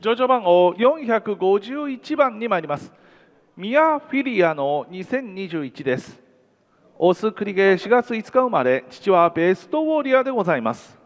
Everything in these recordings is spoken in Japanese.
上場番号451番に参りますミア・フィリアの2021ですオスクリゲ4月5日生まれ父はベストウォーリアでございます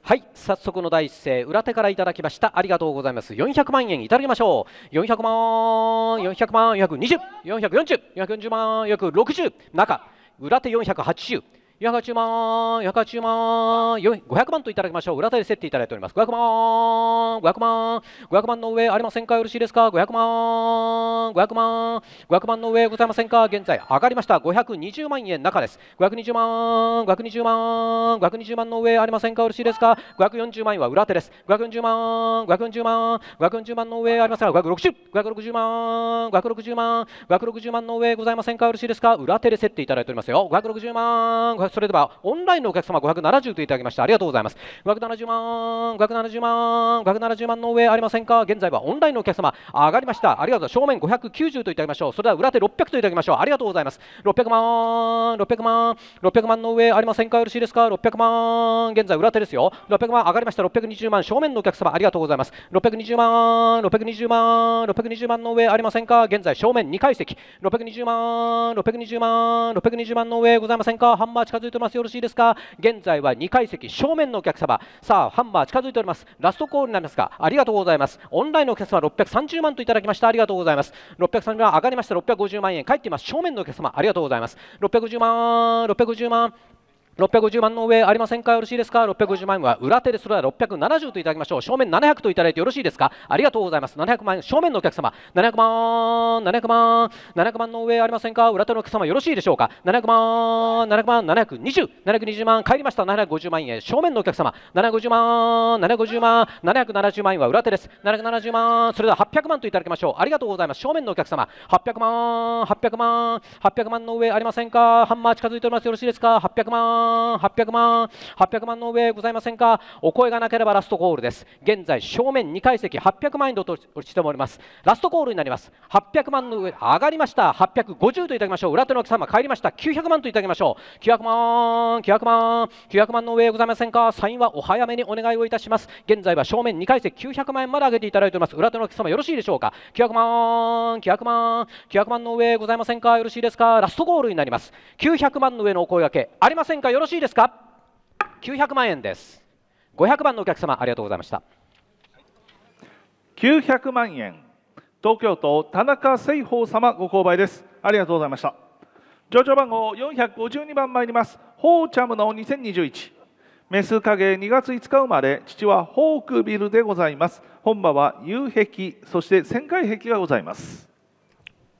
はい早速の第一声裏手からいただきましたありがとうございます400万円いただきましょう400万400万420 440 440万460中裏手480やかちゅうまん、やかちゅう500万といただきましょう。裏手で設定いただいております。500万、500万、500万の上ありませんかよろしいですか ?500 万、500万、500万の上ございませんか現在上がりました。520万円中です。520万、520万、520万の上ありませんかよろしいですか ?540 万円は裏手です。540万、540万、540万の上ありませんか ?560、560万、560万、560万の上ございませんかよろしいですか裏手で設定いただいておりますよ。560万、560万、それではオンラインのお客様570といただきましてありがとうございます570万570万570万の上ありませんか現在はオンラインのお客様上がりましたありがとう正面590といただきましょうそれでは裏手600といただきましょうありがとうございます600万600万600万の上ありませんかよろしいですか600万現在裏手ですよ600万上がりました620万正面のお客様ありがとうございます620万620万620万の上ありませんか現在正面2階席620万620万620万の上ございませんかハンマー近近づいてますよろしいですか現在は2階席正面のお客様さあハンマー近づいておりますラストコールになりますがありがとうございますオンラインのお客様630万といただきましたありがとうございます630万上がりました650万円返っています正面のお客様ありがとうございます650万650万650万の上ありませんかよろしいですか650万円は裏手でそれは670といただきましょう正面700といただいてよろしいですかありがとうございます700万円正面のお客様700万700万700万の上ありませんか裏手のお客様よろしいでしょうか700万700万720 720万帰りました750万円正面のお客様750万750万770万円は裏手です770万それでは800万といただきましょうありがとうございます正面のお客様800万800万800万の上ありませんかハンマー近づいておりますよろしいですか800万800万800万の上ございませんかお声がなければラストコールです現在正面2階席800万円としておりますラストコールになります800万の上上がりました850といただきましょう裏手のお客様帰りました900万といただきましょう900万900万900万の上ございませんかサインはお早めにお願いをいたします現在は正面2階席900万円まで上げていただいております裏手のお客様よろしいでしょうか900万900万900万の上ございませんかよろしいですかラストゴールになります900万の上のお声がけありませんかよろしいですか900万円です500番のお客様ありがとうございました900万円東京都田中誠宝様ご購買ですありがとうございました上場番号452番参りますホーチャムの2021メス影2月5日生まれ父はホークビルでございます本場は夕壁そして旋回壁がございます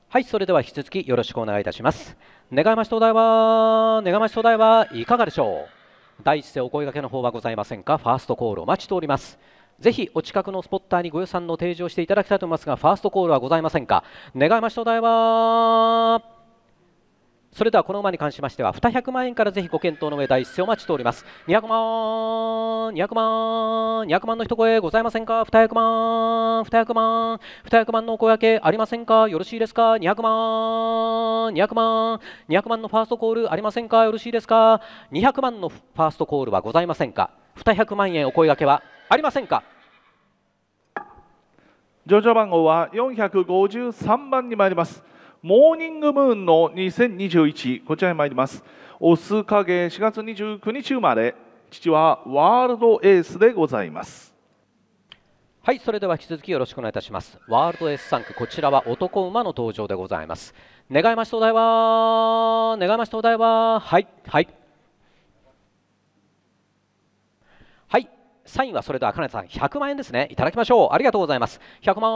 はいそれでは引き続きよろしくお願いいたします願いまし東大は願いまし東大はいかがでしょう第一声お声掛けの方はございませんかファーストコールお待ちしておりますぜひお近くのスポッターにご予算の提示をしていただきたいと思いますがファーストコールはございませんか願いまし東大はそれではこの馬に関しましては200万円からぜひご検討の上第一声お待ちしております200万200万200万の一声ございませんか200万200万200万のお声掛けありませんかよろしいですか200万200万200万のファーストコールありませんかよろしいですか200万のファーストコールはございませんか200万円お声掛けはありませんか上場番号は453番に参りますモーニングムーンの2021こちらに参りますオス影4月29日生まれ父はワールドエースでございますはいそれでは引き続きよろしくお願いいたしますワールドエース3区こちらは男馬の登場でございます願いまし東大は願いまし東大ははいはいサインはそれとか根さん100万円ですねいただきましょうありがとうございます100万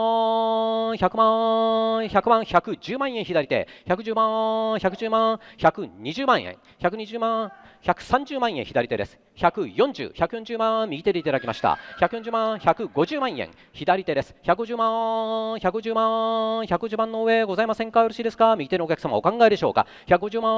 100万100万110万円左手110万110万120万円120万130万円左手です140、140万右手でいただきました140万、150万円左手です150万、150万、110万の上ございませんかよろしいですか右手のお客様お考えでしょうか150万、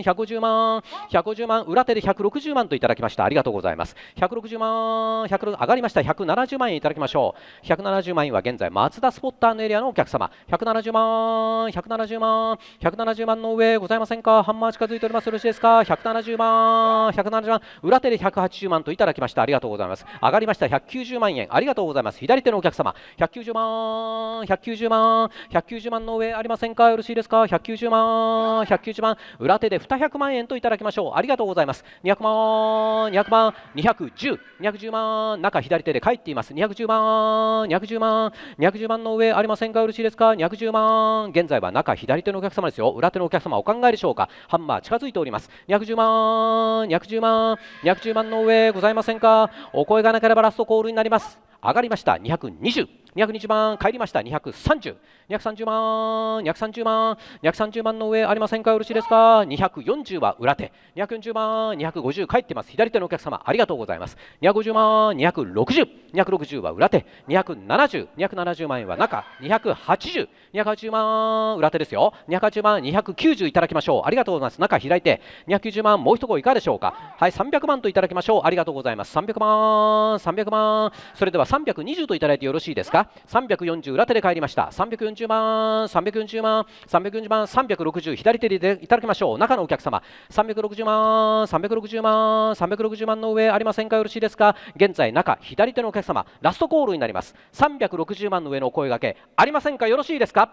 110万、110万裏手で160万といただきましたありがとうございます160万、1 0上がりました170万円いただきましょう170万円は現在マツダスポッターのエリアのお客様170万、170万、170万の上ございませんかハンマー近づいておりますよろしいですか170万、170万裏手で180万といただきましたありがとうございます上がりました190万円ありがとうございます左手のお客様190万190万190万の上ありませんかよろしいですか190万190万裏手で200万円といただきましょうありがとうございます200万200万210 210万中左手で帰っています210万210万210万の上ありませんかよろしいですか210万現在は中左手のお客様ですよ裏手のお客様お考えでしょうかハンマー近づいております210万210万210万逆中万の上ございませんかお声がなければラストコールになります上がりました220。220万帰りました230 230万230万230万の上ありませんかよろしいですか240は裏手240万250帰ってます左手のお客様ありがとうございます250万260260は裏手270270万円は中280280万裏手ですよ280万290いただきましょうありがとうございます中開いて290万もう一声いかがでしょうかはい300万といただきましょうありがとうございます300万300万それでは320といただいてよろしいですか340裏手で帰りました340万340万340万360左手でいただきましょう中のお客様360万360万360万の上ありませんかよろしいですか現在中左手のお客様ラストコールになります360万の上のお声がけありませんかよろしいですか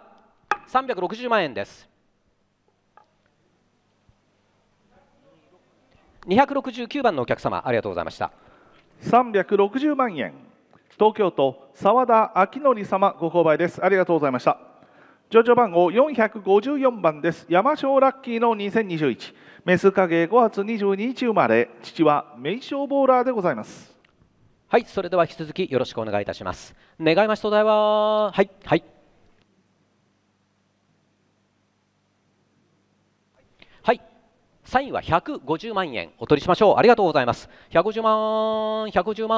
360万円です269番のお客様ありがとうございました360万円東京都沢田明則様ご購買ですありがとうございました上場番号454番です山椒ラッキーの2021メス影5月22日生まれ父は名将ボーラーでございますはいそれでは引き続きよろしくお願いいたします願いましお題ははいはいサインは150万円お取りしましょうありがとうございます150万150万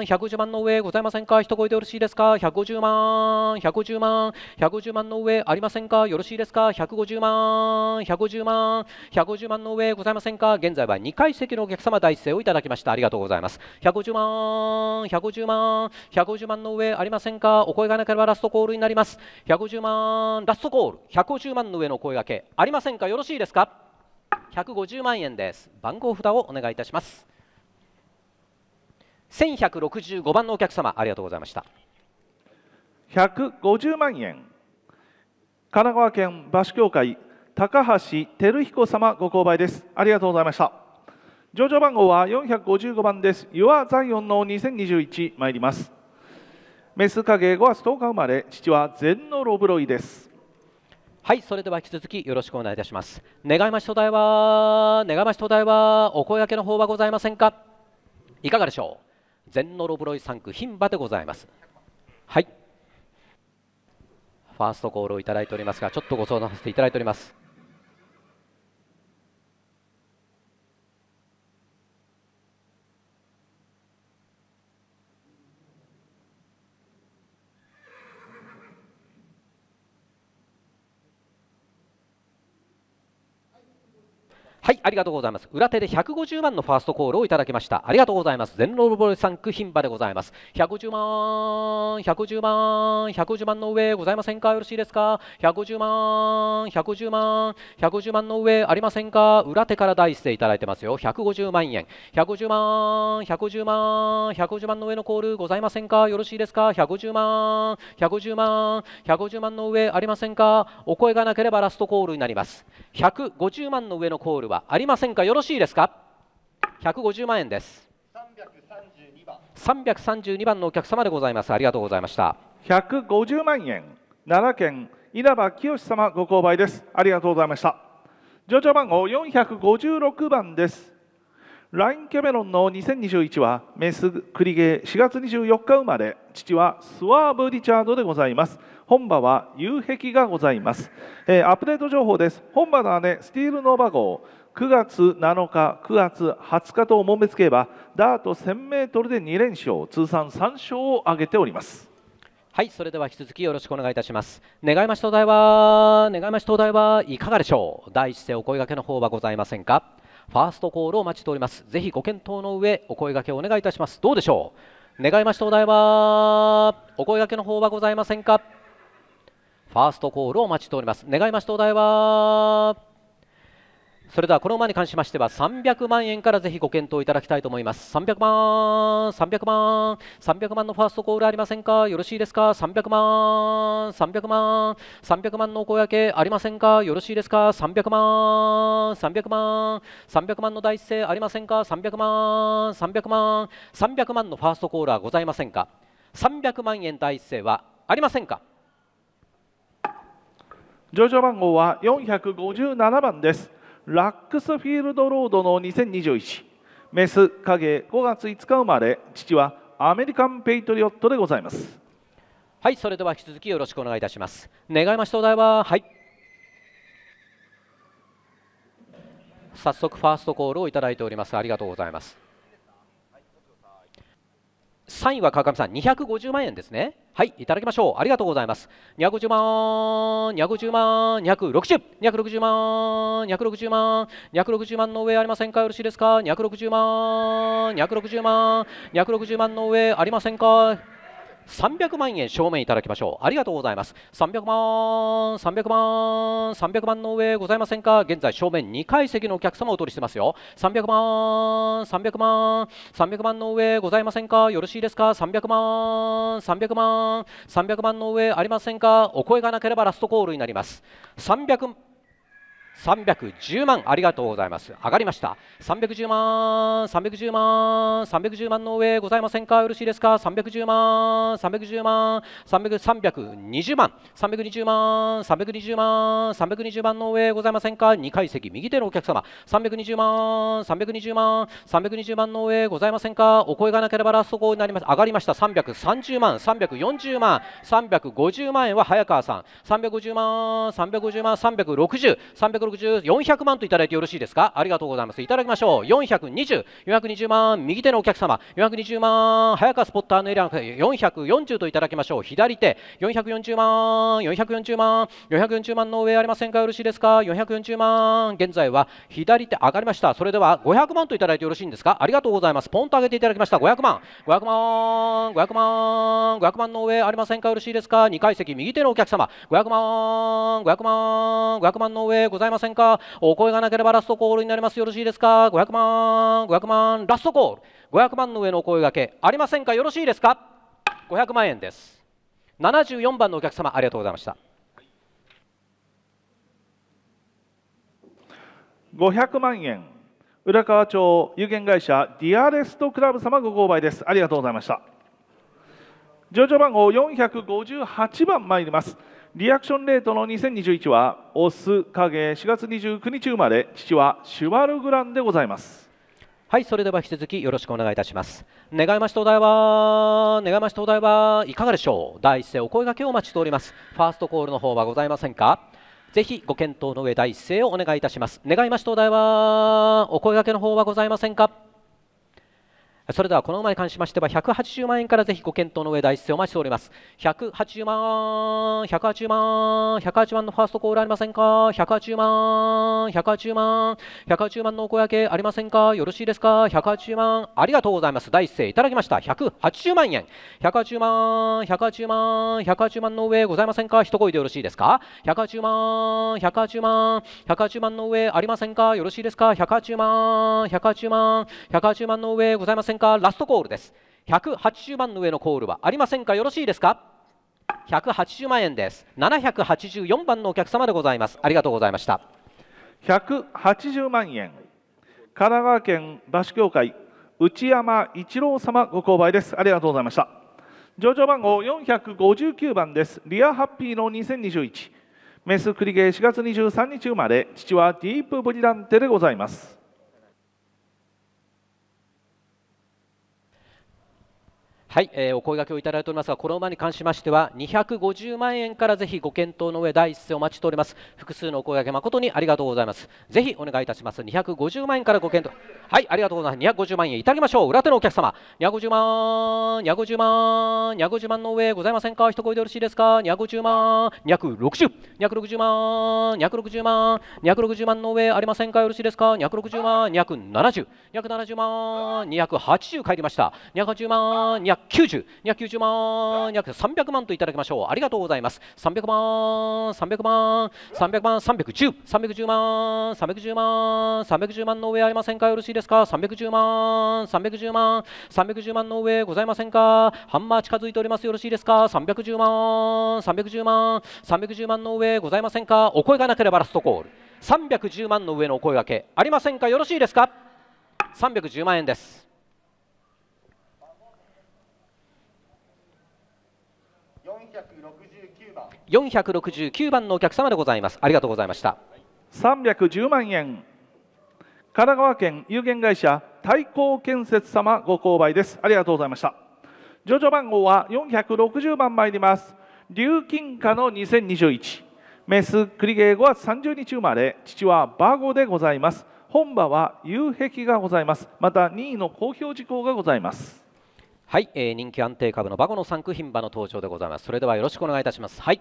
110万の上ございませんか一声でよろしいですか150万1 5 0万1 5 0万の上ありませんかよろしいですか150万150万150万の上ございませんか現在は2階席のお客様第一声をいただきましたありがとうございます150万1 5 0万150万の上ありませんかお声がなければラストコールになります150万ラストコール150万の上の声がけありませんかよろしいですか150万円です番号札をお願いいたします1165番のお客様ありがとうございました150万円神奈川県馬主協会高橋照彦様ご購買ですありがとうございました上場番号は455番です Your Zion の2021参りますメス影5月10日生まれ父は禅のロブロイですはいそれでは引き続きよろしくお願いいたします願いまし灯台は願いまし灯台はお声掛けの方はございませんかいかがでしょう禅のロブロイ3区牝馬でございますはいファーストコールをいただいておりますがちょっとご相談させていただいておりますはいありがとうございます裏手で150万のファーストコールをいただきましたありがとうございます全ロールボール3区牝馬でございます150万110万110万の上ございませんかよろしいですか110万110万110万の上ありませんか裏手から第一声いただいてますよ150万円110万110万110万の上のコールございませんかよろしいですか150万110万150万の上ありませんかお声がなければラストコールになります150万の上のコールはありませんかよろしいですか150万円です332番332番のお客様でございますありがとうございました150万円奈良県稲葉清様ご購買ですありがとうございました上場番号456番ですラインキャメロンの2021はメスクリゲー4月24日生まれ父はスワーブ・リチャードでございます本場は夕壁がございます、えー、アップデート情報です本場の姉スティール・ノーバ号9月7日、9月20日と揉めつけば、ダート1000メートルで2連勝、通算3勝を挙げております。はい、それでは引き続きよろしくお願いいたします。願いまし東大は、願いまし東大はいかがでしょう。第一声お声掛けの方はございませんか。ファーストコールをお待ちしております。ぜひご検討の上、お声掛けをお願いいたします。どうでしょう。願いまし東大は、お声掛けの方はございませんか。ファーストコールをお待ちしております。願いまし東大は。それではこの馬に関しましては300万円からぜひご検討いただきたいと思います300万300万300万のファーストコールありませんかよろしいですか300万300万300万のお声掛けありませんかよろしいですか300万300万300万の第一声ありませんか300万300万300万のファーストコールはございませんか300万円第一声はありませんか上場番号は457番ですラックスフィールドロードの2021メス影5月5日生まれ父はアメリカンペイトリオットでございますはいそれでは引き続きよろしくお願いいたします願いまし灯台ははい早速ファーストコールをいただいておりますありがとうございます3位は川上さん250万円ですねはいいただきましょうありがとうございます250万250万260 260万260万260万の上ありませんかよろしいですか260万260万260万の上ありませんか300万円正面いただきましょうありがとうございます300万300万300万の上ございませんか現在正面2階席のお客様をお取りしてますよ300万300万300万の上ございませんかよろしいですか300万300万300万の上ありませんかお声がなければラストコールになります300 310万ありがとうございます上がりました310万310万310万の上ございませんかよろしいですか310万310万320万320万320万320万の上ございませんか2階席右手のお客様320万320万320万の上ございませんかお声がなければラスト5になります上がりました330万340万350万円は早川さん350万350万360 360 460、400万といただいてよろしいですかありがとうございます。いただきましょう。420、420万、右手のお客様、420万、早川スポッターのエリア、440といただきましょう。左手、440万、440万、440万の上ありませんかよろしいですか ?440 万、現在は左手上がりました。それでは500万といただいてよろしいんですかありがとうございます。ポンと上げていただきました。500万、500万、500万、500万の上ありませんかよろしいですか ?2 階席、右手のお客様、500万、500万、500万の上ございます。ませんかお声がなければラストコールになりますよろしいですか500万500万ラストコール500万の上のお声がけありませんかよろしいですか500万円です74番のお客様ありがとうございました500万円浦河町有限会社ディアレストクラブ様ご購買ですありがとうございました上場番号458番参りますリアクションレートの2021はオス影4月29日生まれ父はシュワルグランでございますはいそれでは引き続きよろしくお願いいたします願いましておは願いましておはいかがでしょう第一声お声掛けをお待ちしておりますファーストコールの方はございませんかぜひご検討の上第一声をお願いいたします願いましておはお声掛けの方はございませんかそれではこの馬に関しましては180万円からぜひご検討の上第一声お待ちしております180万180万180万のファーストコールありませんか180万180万180万のお声掛けありませんかよろしいですか180万ありがとうございます第一声いただきました180万円180万180万180万の上ございませんか一声でよろしいですか180万180万180万の上ありませんかよろしいですか180万180万180万の上ございませんかかラストコールです180万の上のコールはありませんかよろしいですか180万円です784番のお客様でございますありがとうございました180万円神奈川県馬主協会内山一郎様ご購買ですありがとうございました上場番号459番ですリアハッピーの2021メスクリゲ4月23日生まれ父はディープブリランテでございますはい、えー、お声掛けをいただいておりますがこの馬に関しましては250万円からぜひご検討の上第一声お待ちしております複数のお声掛け誠にありがとうございますぜひお願いいたします250万円からご検討はいありがとうございます250万円いただきましょう裏手のお客様250万250万250万の上ございませんか一声でよろしいですか250万260260 2 6万260万260万の上ありませんかよろしいですか260万270270万280帰りました280万2 290、290万、約300万といただきましょう。ありがとうございます。300万、300万、300万、310、310万、310万、310万の上ありませんかよろしいですか ?310 万、310万、310万の上ございませんかハンマー近づいております。よろしいですか ?310 万、310万、310万の上ございませんかお声がなければラストコール。310万の上のお声がけありませんかよろしいですか310万円です。469番のお客様でございますありがとうございました310万円神奈川県有限会社太光建設様ご購買ですありがとうございました上場番号は460番参ります龍金貨の2021メス栗毛5月30日生まれ父はバーゴでございます本場は夕壁がございますまた2位の公表事項がございますはい、えー、人気安定株のバゴの3区品馬の登場でございますそれではよろしくお願いいたしますはい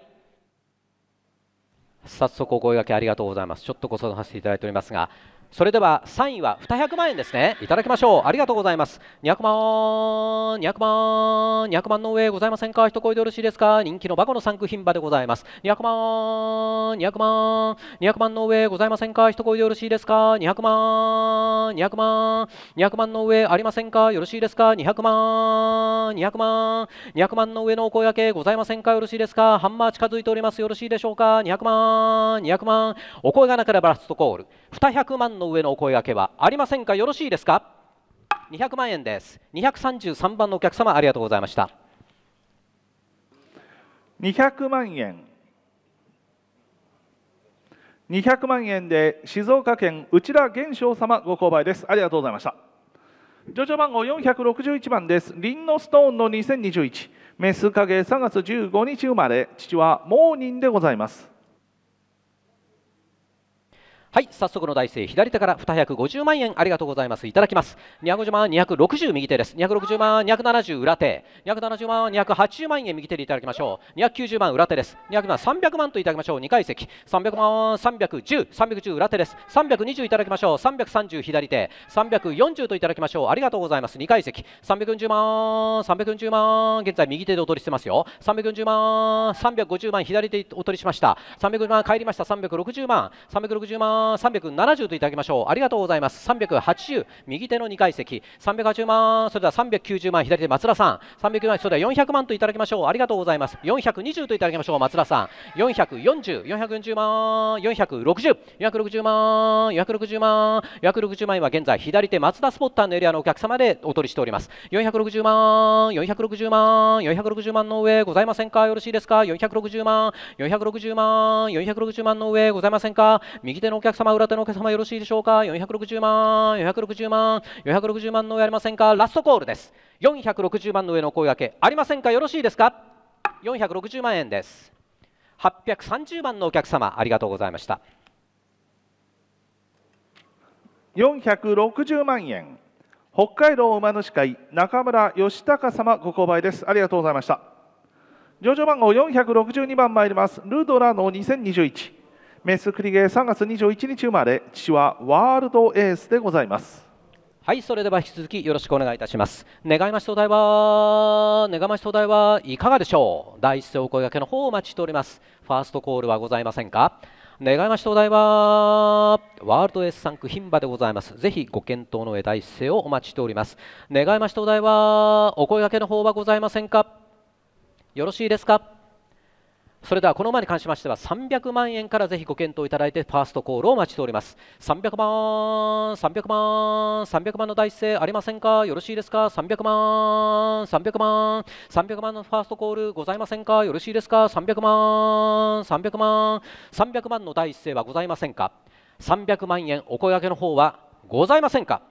早速お声掛けありがとうございますちょっとご相談させていただいておりますがそれでは3位は200万円ですねいただきましょうありがとうございます200万200万200万の上ございませんか一声でよろしいですか人気のバコの3区品馬でございます200万200万200万の上ございませんか一声でよろしいですか200万200万200万の上ありませんかよろしいですか200万200万200万の上のお声がけございませんかよろしいですかハンマー近づいておりますよろしいでしょうか200万200万お声がなければラストコール200万の上のお声がけはありませんかよろしいですか200万円です233番のお客様ありがとうございました200万円200万円で静岡県内田玄翔様ご購買ですありがとうございました上場番号461番ですリンノストーンの2021メス影3月15日生まれ父はモーニンでございますはい早速の大勢左手から250万円ありがとうございますいただきます250万260右手です260万270裏手270万280万円右手でいただきましょう290万裏手です200万300万といただきましょう2階席300万310310 310裏手です320いただきましょう330左手340といただきましょうありがとうございます2階席340万340万現在右手でお取りしてますよ340万350万左手お取りしました350万帰りました360万360万万370といただきましょうありがとうございます380右手の2階席380万それでは390万左手松田さん390万それでは400万といただきましょうありがとうございます420といただきましょう松田さん440440万460460万460万460万円は現在左手松田スポッターのエリアのお客様でお取りしております460万460万460万の上ございませんかよろしいですか460万460万460万の上ございませんか右手のお客客様、裏手のお客様、よろしいでしょうか、460万、460万、460万のやありませんか、ラストコールです、460万の上の声がけ、ありませんか、よろしいですか、460万円です、830万のお客様、ありがとうございました。460万円北海道馬主会中村義隆様ご購買ですありがとうございました上場番号462番参りますルドラの2021メスクリゲー3月21日生まれ父はワールドエースでございますはいそれでは引き続きよろしくお願いいたします願いましお題は願いましお題はいかがでしょう第一声お声掛けの方をお待ちしておりますファーストコールはございませんか願いましお題はワールドエース産区牝馬でございますぜひご検討の上第一声をお待ちしております願いましお題はお声掛けの方はございませんかよろしいですかそれではこの馬に関しましては300万円からぜひご検討いただいてファーストコールを待ちしております300万300万300万の大声ありませんかよろしいですか300万300万300万のファーストコールございませんかよろしいですか300万300万300万の第一声はございませんか300万円お声掛けの方はございませんか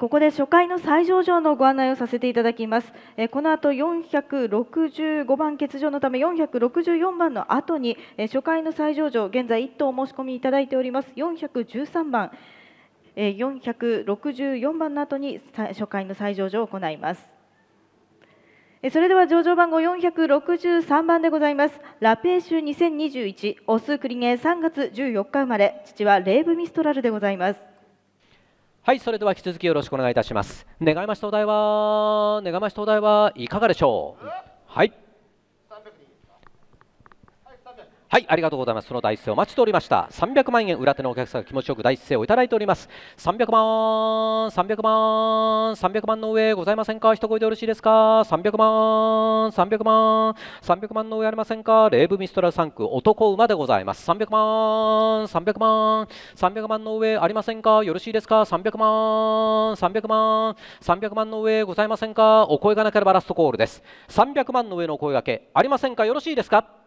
ここで初回の最上場のご案内をさせていただきます。この後465番欠場のため464番の後に初回の最上場、現在1頭お申し込みいただいております413番、464番の後に初回の再上場を行います。それでは上場番号463番でございます。ラペーシュ2021、オスクリゲー3月14日生まれ、父はレーブ・ミストラルでございます。はいそれでは引き続きよろしくお願いいたします願いましたお題は願いましたお題はいかがでしょうはいはいありがとうございますその第一声を待ちておりました300万円裏手のお客さんが気持ちよく第一声をいただいております300万300万300万の上ございませんか一声でよろしいですか300万300万300万の上ありませんかレーブミストラル3区男馬でございます300万300万300万の上ありませんかよろしいですか300万300万300万の上ございませんかお声がなければラストコールです300万の上のお声がけありませんかよろしいですか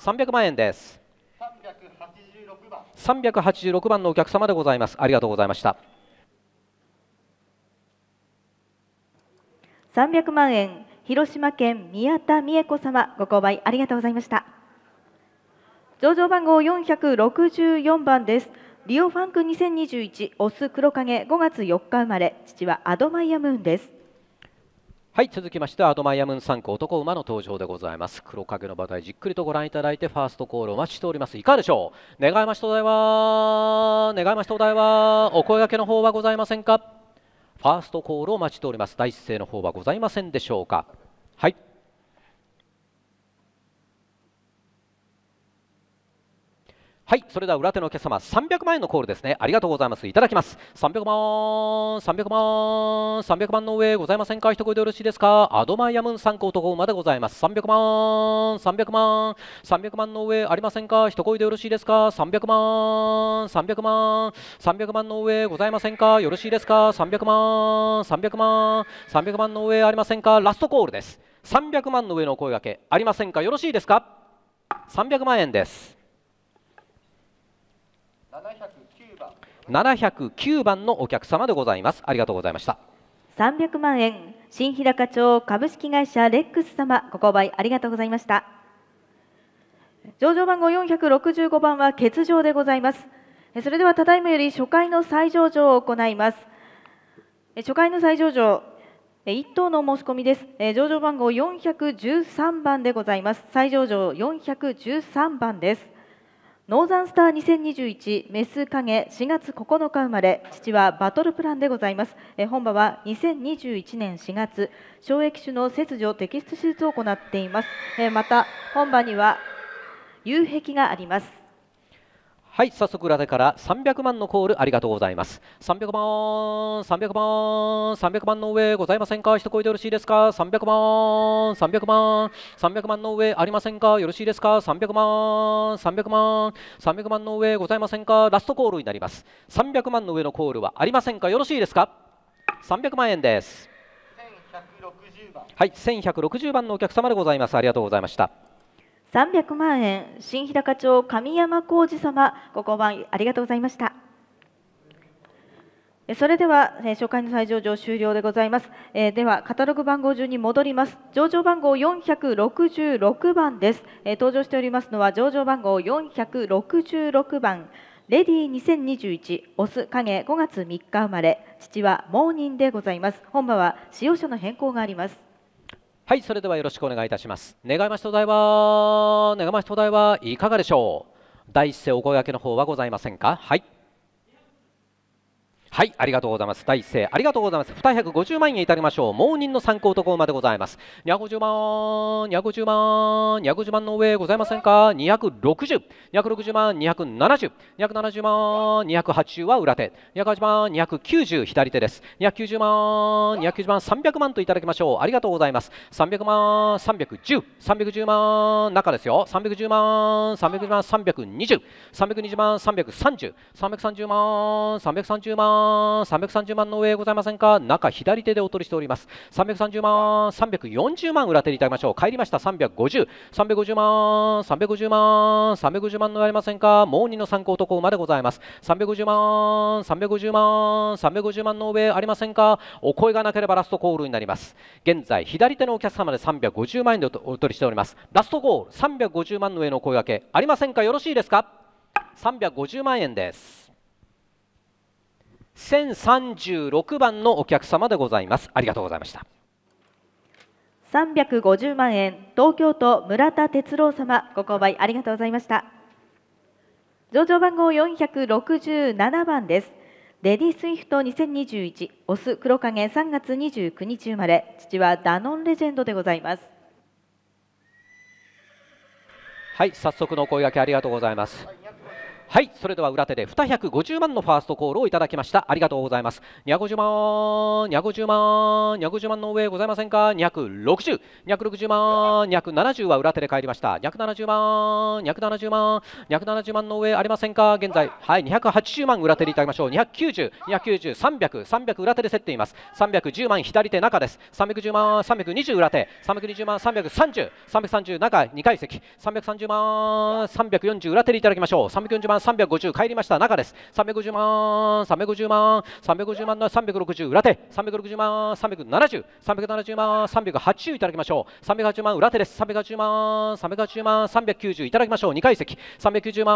300万円です386番 ,386 番のお客様でございますありがとうございました300万円広島県宮田美恵子様ご購買ありがとうございました上場番号464番ですリオファンク2021オス黒影5月4日生まれ父はアドマイヤムーンですはい続きましてはアドマイアムーン3区男馬の登場でございます黒影の馬体じっくりとご覧いただいてファーストコールお待ちしておりますいかがでしょう願いましてお題は願いましてお題はお声掛けの方はございませんかファーストコールをお待ちしております第一声の方はございませんでしょうかはいはいそれでは裏手のお客様300万円のコールですねありがとうございますいただきます300万300万300万の上ございませんか一声でよろしいですかアドマイヤムン参考とこまでございます300万300万300万の上ありませんか一声でよろしいですか300万300万300万の上ございませんかよろしいですか300万300万300万の上ありませんかラストコールです300万の上の声掛けありませんかよろしいですか300万円です709番のお客様でございますありがとうございました300万円新日高町株式会社レックス様ご購買ありがとうございました上場番号465番は欠場でございますそれではただいまより初回の再上場を行います初回の再上場1等の申し込みです上場番号413番でございます再上場413番ですノーザンスター2021メス影4月9日生まれ父はバトルプランでございます本場は2021年4月障液種の切除摘出手術を行っていますまた本場には有壁がありますはい早速裏手から300万のコールありがとうございます300番300番300番の上ございませんか一声でよろしいですか300番300万300万の上ありませんかよろしいですか300万300万300万の上ございませんかラストコールになります300万の上のコールはありませんかよろしいですか300万円ですはい1160番のお客様でございますありがとうございました300万円新日高町神山浩二様ご交番ありがとうございましたそれでは初回の再上場終了でございます、えではカタログ番号順に戻ります上場番号466番です、え登場しておりますのは上場番号466番レディー2021オス影5月3日生まれ父はモーニンでございます本場は使用書の変更がありますはいそれではよろしくお願いいたします願いましてお題は願いましてお題はいかがでしょう第一声お声掛けの方はございませんかはいはいありがとうございます大勢ありがとうございます百五十万円いただきましょうモーニングの参考ところまでございます百五十万百五十万百五十万の上ございませんか260260万2 7二百七十万百8十は裏手280万百九十左手です百九十万百九十万三百万といただきましょうありがとうございます三百万三百十、三百十万中ですよ三百十万三百0万320320万3 2三万三3三330万3 3万330万の上ございませんか中左手でお取りしております330万340万裏手にいただきましょう帰りました350350万350万350万のありませんかもう2の参考とこまでございます350万350万350万の上ありませんかお声がなければラストコールになります現在左手のお客様で350万円でお取りしておりますラストゴール350万の上の声掛けありませんかよろしいですか350万円です1036番のお客様でございますありがとうございました350万円東京都村田哲郎様ご購買ありがとうございました上場番号467番ですレディースイフト2021オス黒影3月29日生まれ父はダノンレジェンドでございますはい早速のお声掛けありがとうございますはいそれでは裏手で250万のファーストコールをいただきましたありがとうございます250万250万250万の上ございませんか260260 260万270は裏手で帰りました270万270万270万の上ありませんか現在はい280万裏手でいただきましょう290290300300裏手で競っています310万左手中です310万320裏手320万330330中2階席330万340裏手でいただきましょう340万万350帰りました中です350万350万350万の360裏手360万370 370万380いただきましょう380万裏手です380万380万390いただきましょう2階席390万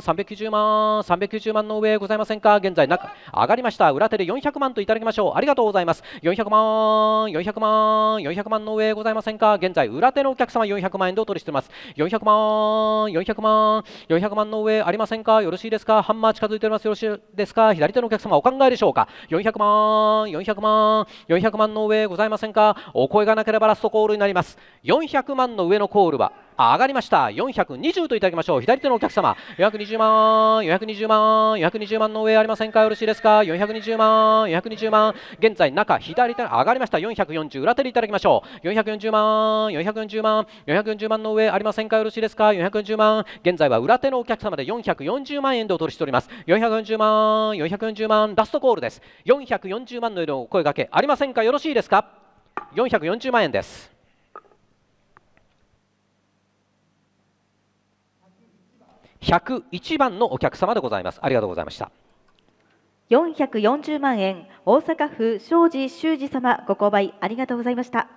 390万390万の上ございませんか現在中上がりました裏手で400万といただきましょうありがとうございます400万400万400万の上ございませんか現在裏手のお客様400万円でお取りしてます400万400万400万の上ありませんせんかよろしいですかハンマー近づいておりますよろしいですか左手のお客様お考えでしょうか400万400万400万の上ございませんかお声がなければラストコールになります400万の上のコールは上がりました420といただきましょう左手のお客様420万420万420万の上ありませんかよろしいですか420万420万現在中左手上がりました440裏手でいただきましょう440万440万440万の上ありませんかよろしいですか440万現在は裏手のお客様で440万円でお取りしております440万440万ラストコールです440万の上のお声掛けありませんかよろしいですか440万円です101番のお客様でございますありがとうございました440万円大阪府庄司修二様ご購買ありがとうございました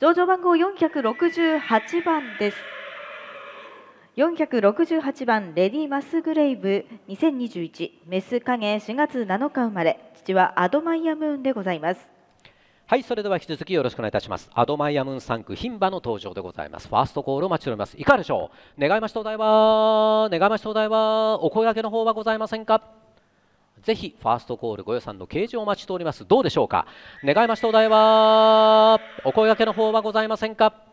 上場番号468番です468番レディマスグレイブ2021メス影4月7日生まれ父はアドマイアムーンでございますはいそれでは引き続きよろしくお願いいたしますアドマイアムーン産区牝馬の登場でございますファーストコールを待ちしておりますいかがでしょう願いまし灯台は願いまし灯台はお声掛けの方はございませんかぜひファーストコールご予算の掲示をお待ちしておりますどうでしょうか願いまし灯台はお声掛けの方はございませんか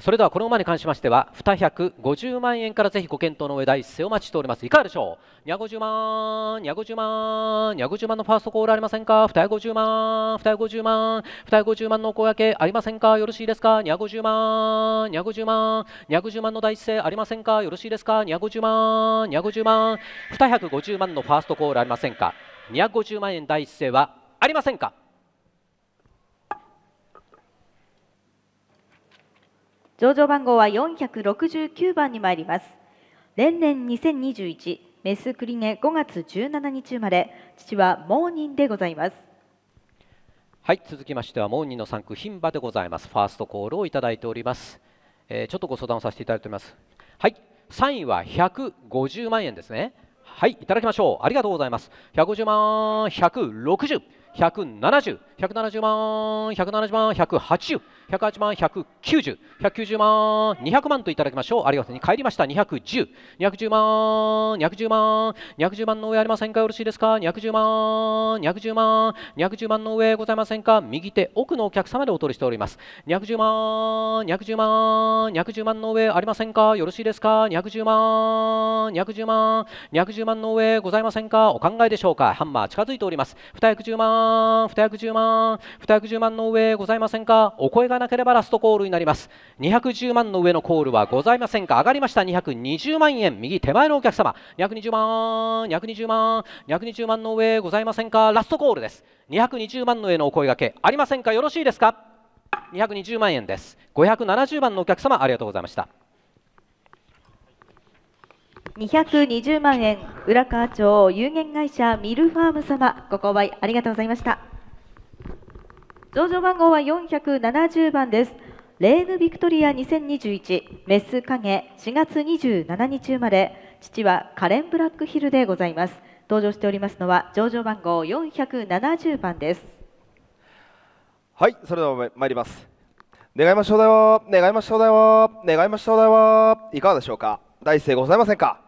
それではこの馬に関しましては2百50万円からぜひご検討の上第一声をお待ちしておりますいかがでしょう250万250万250万のファーストコールありませんか250万250万250万のお声掛けありませんかよろしいですか250万250万250万の第一声ありませんかよろしいですか250万250万250万のファーストコールありませんか250万円第一声はありませんか上場番号は469番に参ります年々2021メスクリゲ5月17日生まれ父はモーニンでございますはい続きましてはモーニンの3区牝馬でございますファーストコールをいただいております、えー、ちょっとご相談をさせていただいておりますはい3位は150万円ですねはいいただきましょうありがとうございます150万160 170、170万、170万、180、108万190、190万、200万といただきましょう。ありがとうに帰りました。210、210万、210万、210万の上ありませんかよろしいですか ?210 万、210万、210万の上ございませんか右手奥のお客様でお取りしております。210万、210万、210万の上ありませんかよろしいですか ?210 万、210万、210万の上ございませんかお考えでしょうかハンマー近づいております。210万、210万、210万の上ございませんかお声がなければラストコールになります210万の上のコールはございませんか上がりました220万円右手前のお客様220万220万220万の上ございませんかラストコールです220万の上のお声がけありませんかよろしいですか220万円です570番のお客様ありがとうございました220万円浦河町有限会社ミルファーム様ご購買ありがとうございました上場番号は470番ですレーヌビクトリア2021メス影4月27日生まれ父はカレン・ブラックヒルでございます登場しておりますのは上場番号470番ですはいそれではま参ります願いましょうだよ願いましょうだよ願いましょうだよいかがでしょうか大勢ございませんか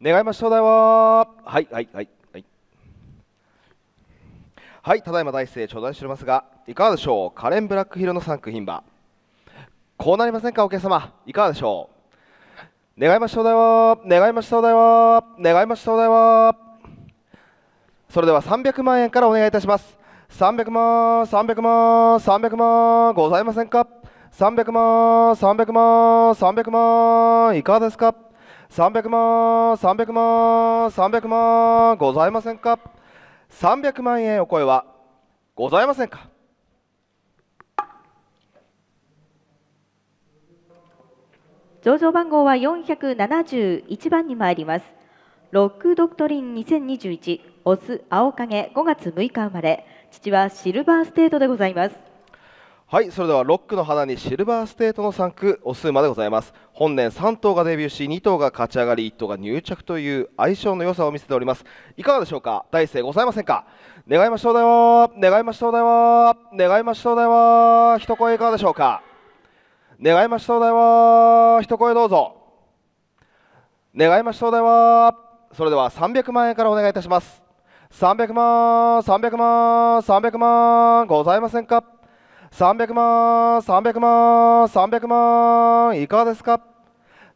願いましょうだよはいはいはいはいただいま大勢頂戴しておりますがいかがでしょうカレンブラックヒルの3区品馬こうなりませんかお客様いかがでしょう願いましたお題は願いましたお題は願いましたお題はそれでは300万円からお願いいたします300万300万300万ございませんか300万300万300万いかがですか300万300万300万ございませんか300万円を超えはございませんか上場番号は471番に参りますロックドクトリン2021オス青影5月6日生まれ父はシルバーステートでございますはいそれではロックの花にシルバーステートの3区オス馬でございます本年3頭がデビューし2頭が勝ち上がり1頭が入着という相性の良さを見せておりますいかがでしょうか大勢ございませんか願いましょうだよ願いましょうだよ願いましょうだよ一声いかがでしょうか願いましょうだよ一声どうぞ願いましょうだよそれでは300万円からお願いいたします300万300万300万ございませんか300万300万300万いかがですか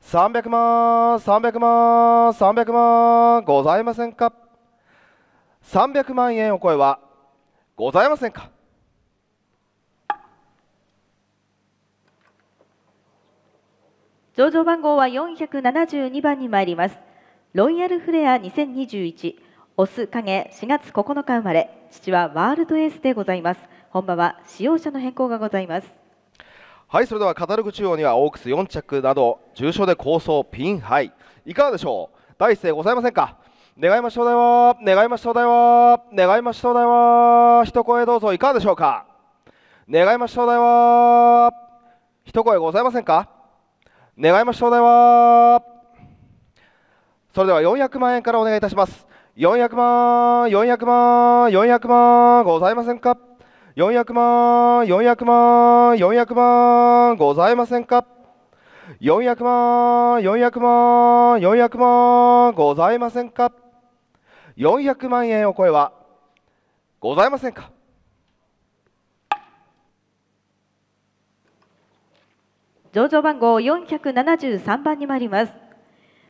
300万300万300万ございませんか300万円お声はございませんか上場番号は472番に参りますロイヤルフレア2021オス影4月9日生まれ父はワールドエースでございます本場は使用者の変更がございますはいそれではカタログ中央にはオークス4着など重賞で構想ピンハイいかがでしょう大勢ございませんか願いましょうだよ願いましょうだよ願いましょうだよ一声どうぞいかがでしょうか願いましょうだよ一声ございませんか願いましょうだよそれでは400万円からお願いいたします400万400万400万ございませんか400万、400万、400万ございませんか400万、400万、400万ございませんか400万円を超えはございませんか上場番号473番に参ります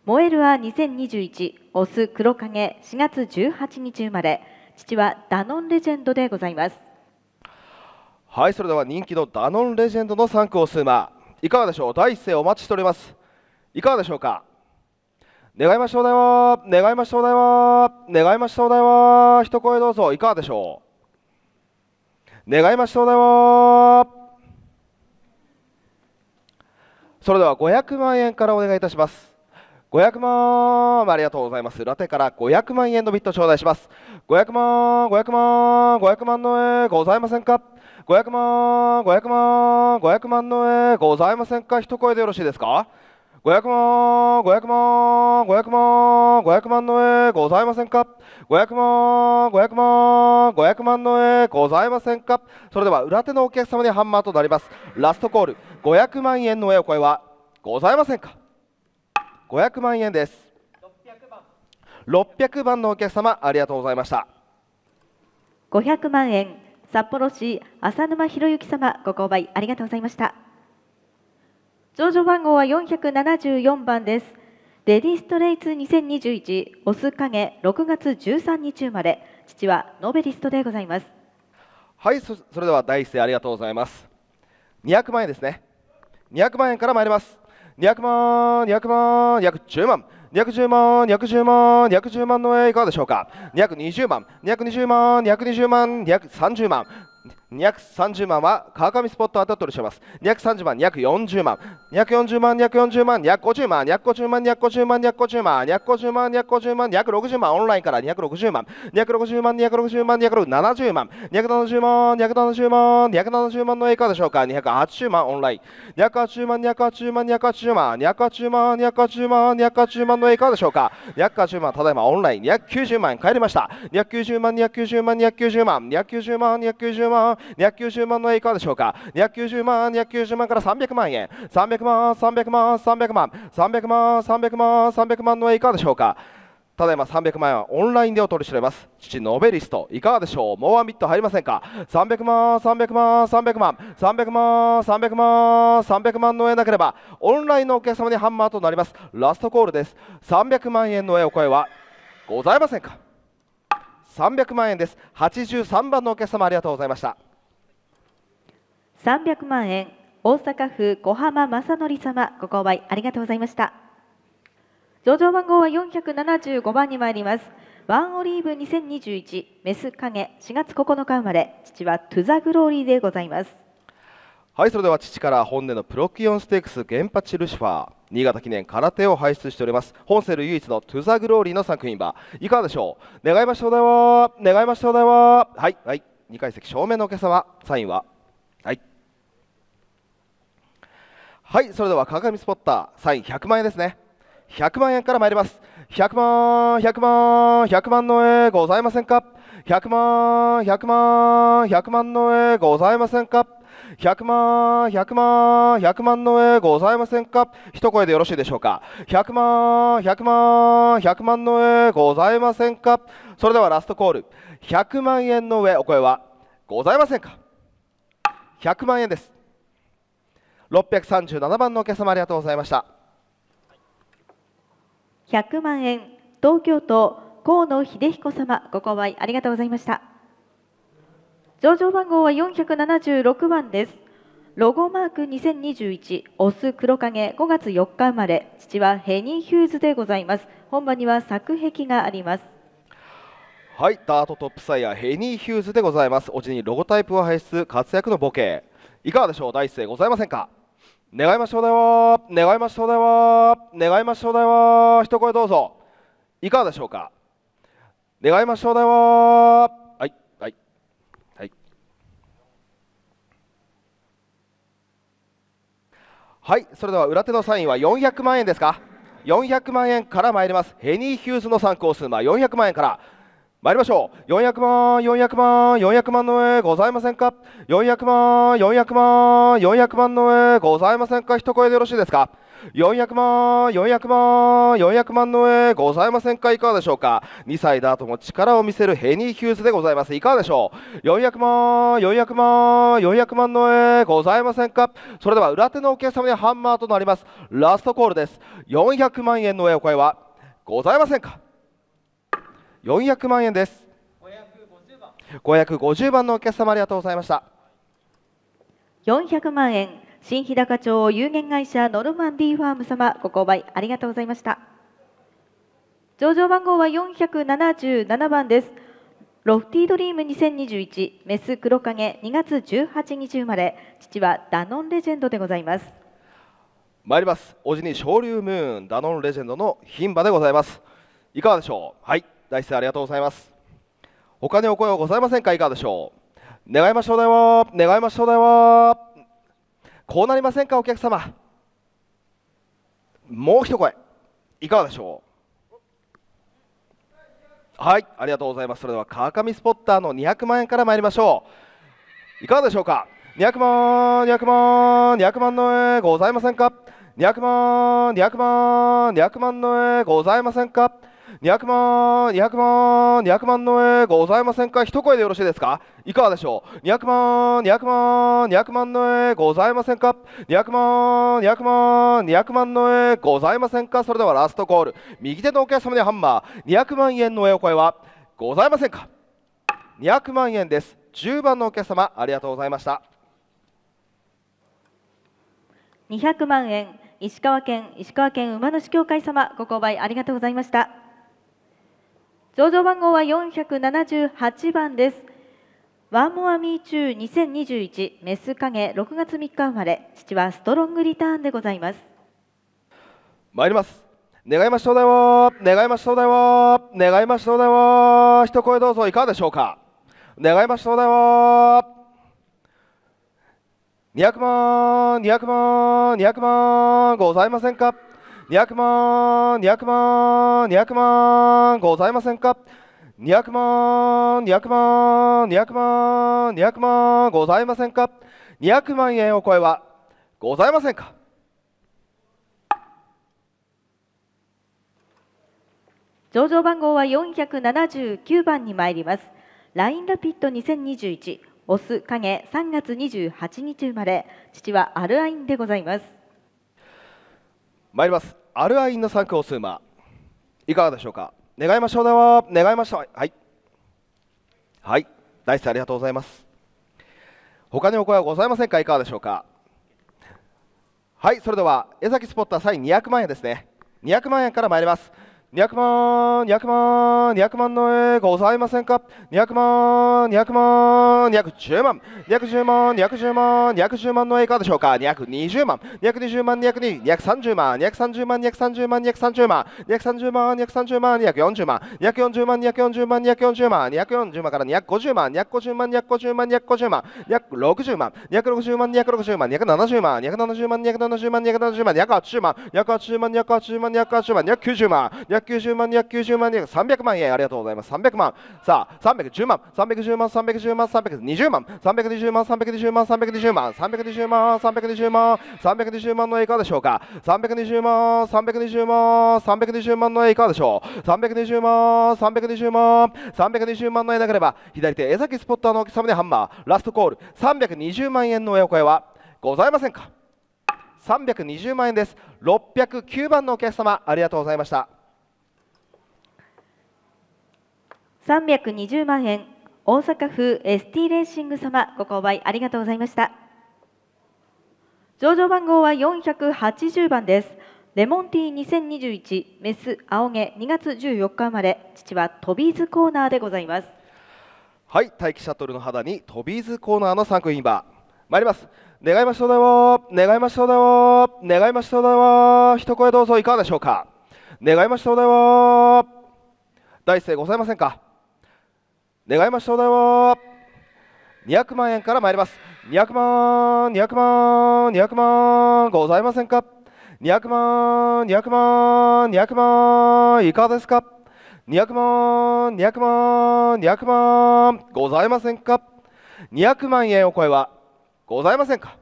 燃えるは2021オス黒影4月18日生まれ父はダノンレジェンドでございますはいそれでは人気のダノンレジェンドの3区をスーマいかがでしょう第一声お待ちしておりますいかがでしょうか願いましょうだよ願いましょうだよ願いましょうだよ一声どうぞいかがでしょう願いましょうだよそれでは500万円からお願いいたします500万ありがとうございますラテから500万円のビット頂戴します500万500万500万の絵ございませんか500万、500万、500万の上、ございませんか一声でよろしいですか500万、500万、500万、500万の上、ございませんか500万、500万、500万の上、ございませんかそれでは裏手のお客様にハンマーとなります。ラストコール、500万円の絵お声はございませんか500万円です。600番。600番のお客様ありがとうございました。500万円。札幌市浅沼博之様ご購買ありがとうございました上場番号は474番ですレディストレイツ2021オス影6月13日生まれ父はノベリストでございますはいそれでは第一声ありがとうございます200万円ですね200万円から参ります200万200万210万210万210万210万の絵いかがでしょうか220万220万220万230万230万は川上スポットアたト取りします230万240万240万240万250万250万250万250万250万250万260万オンラインから260万260万260万270万270万270万270万の以下でしょうか280万オンライン280万280万280万280万280万280万の以下でしょうか280万ただいまオンライン290万帰りました290万290万290万290万290万290万の円いかがでしょうか290万290万から300万円300万300万300万300万300万300万の円いかがでしょうかただいま300万円はオンラインでお取り知れます父ノベリストいかがでしょうモーアンビット入りませんか300万300万300万300万300万300万の円なければオンラインのお客様にハンマーとなりますラストコールです300万円の絵お声はございませんか300万円です83番のお客様ありがとうございました300万円大阪府小浜正則様ご購買ありがとうございました上場番号は475番に参りますワンオリーブ2021メス影4月9日生まれ父はトゥザグローリーでございますはいそれでは父から本年のプロキオンステークス原発ルシファー新潟記念空手を輩出しております本セル唯一のトゥザグローリーの作品場いかがでしょう願いましょうだよ願いましょうだよはいはい2階席正面のお客様サインははいそれでは鏡スポッターサイン100万円ですね100万円から参ります100万100万100万の絵ございませんか100万100万100万の絵ございませんか100万100万100万の絵ございませんか一声でよろしいでしょうか100万100万100万の絵ございませんかそれではラストコール100万円の上お声はございませんか100万円です637番のお客様ありがとうございました100万円東京都河野秀彦様ご購買ありがとうございました上場番号は476番ですロゴマーク2021オス黒影5月4日生まれ父はヘニー・ヒューズでございます本場には作壁がありますはいダートトップサイヤヘニー・ヒューズでございますおじにロゴタイプを排出活躍のボケいかがでしょう第一声ございませんか願いましょうだよ願いましょうだよ願いましょうだよ一声どうぞいかがでしょうか願いましょうだよはいはいはいはいそれでは裏手のサインは400万円ですか400万円から参りますヘニー・ヒューズの参考数は400万円から参りましょう400万400万400万の上ございませんか400万400万400万の上ございませんか一声でよろしいですか400万400万400万の上ございませんかいかがでしょうか2歳だとも力を見せるヘニー・ヒューズでございますいかがでしょう400万400万400万の上ございませんかそれでは裏手のお客様にハンマーとなりますラストコールです400万円の絵お声はございませんか400万円です550番番のお客様ありがとうございました400万円新日高町有限会社ノルマンディファーム様ご購買ありがとうございました上場番号は477番ですロフティードリーム2021メス黒影2月18日生まれ父はダノンレジェンドでございます参りますおじに昇竜ムーンダノンレジェンドの牝馬でございますいかがでしょうはい大勢ありがとうございます他にお声はございませんかいかがでしょう願いましょうだよ願いましょうだよこうなりませんかお客様もう一声いかがでしょうはいありがとうございますそれでは川上スポッターの200万円から参りましょういかがでしょうか200万200万200万の絵ございませんか200万200万200万の絵ございませんか200万、200万、200万の絵ございませんか一声でよろしいですかいかがでしょう200万、200万、200万の絵ございませんか200万、200万、200万の絵ございませんかそれではラストコール。右手のお客様にハンマー、200万円の絵お声はございませんか200万円です。10番のお客様、ありがとうございました。200万円石川県石川県馬主協会様ご購買ありがとうございました。上場番号は478番ですワンモアミーチュー2021メス影6月3日生まれ父はストロングリターンでございます参ります願いましょうだよ願いましょうだよ願いましょうだよ一声どうぞいかがでしょうか願いましょうだよ200万200万200万ございませんか200万200万200万ございませんか200万200万200万200万ございませんか200万円を超えはございませんか上場番号は479番に参りますラインラピッド2021オス影3月28日生まれ父はアルアインでございます参ります RI の3区を数馬いかがでしょうか願いましょうでは願いましょうはいはい大地ありがとうございます他にお声はございませんかいかがでしょうかはいそれでは江崎スポットはサイン200万円ですね200万円から参ります200万、200万、200万の絵ございませんか ?200 万、200万、210万、210万、210万、210万の絵いかがでしょうか ?220 万、220万、220、230万、230万、230万、230万、230万、230万、240万、240万、240万、240万、240万から250万、250万、250万、250万、260万、260万、260万、270万、270万、270万、270万、280万、280万、280万、280万、9 0万、290万290万300万円ありがとうございます300万さあ310万310万310万320万320万320万320万320万320万320万のいかがでしょうか320万320万320万のいかがでしょう320万320万320万の絵なければ左手江崎スポッターのお客様でハンマーラストコール320万円のお声はございませんか320万円です609番のお客様ありがとうございました320万円大阪府 ST レーシング様ご購買ありがとうございました上場番号は480番ですレモンティー2021メス青毛2月14日生まれ父はトビーズコーナーでございますはい待機シャトルの肌にトビーズコーナーのサンクインバー参ります願いましょうだよ願いましょうだよ願いましょうだよ一声どうぞいかがでしょうか願いましょうだよ大勢ございませんか願いましたお題は200万円から参ります200万200万200万ございませんか200万200万200万いかがですか200万200万200万ございませんか200万円お声はございませんか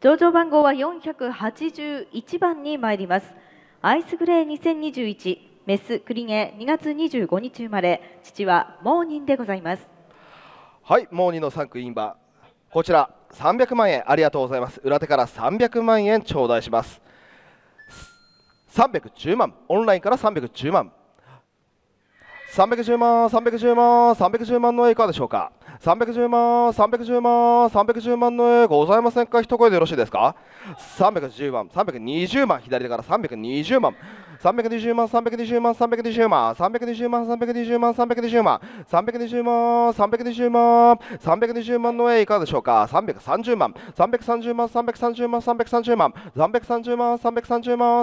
上場番号は481番に参りますアイスグレー2021メスリゲ、2月25日生まれ父はモーニンでございますはいモーニンのサンクインバーこちら300万円ありがとうございます裏手から300万円頂戴します310万オンラインから310万310万310万310万の絵いかがでしょうか310万310万310万の絵ございませんか一声でよろしいですか310万320万左手から320万320万320万320万320万320万320万320万320万320万の絵いかがでしょうか330万330万330万330万330万330万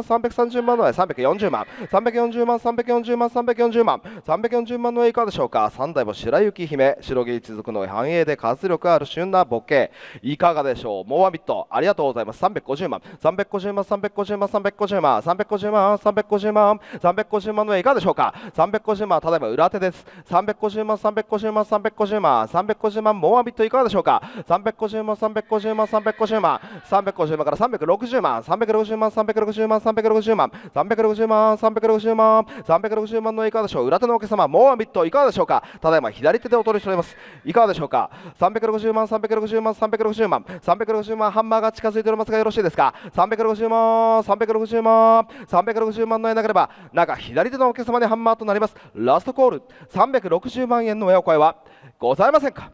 330万の絵340万340万340万340万340万の絵いかがでしょうか三代も白雪姫白毛一族の繁栄で活力ある旬なボケいかがでしょうモアビットありがとうございます350万350万350万350万350万350万350万350万の上いかがでしょうか350万例えば裏手です350万350万350万350万モアビットいかがでしょうか350万350万350万350万から360万360万360万360万360万360万360万のいかがでしょう裏手のお客様モアビットいかがでしょうかただいま左手でお取りしておりますいかがでしょうか360万360万360万360万ハンマーが近づいておりますがよろしいですか360万360万360万万の円なければ中左手のお客様にハンマーとなりますラストコール360万円の親お声はございませんか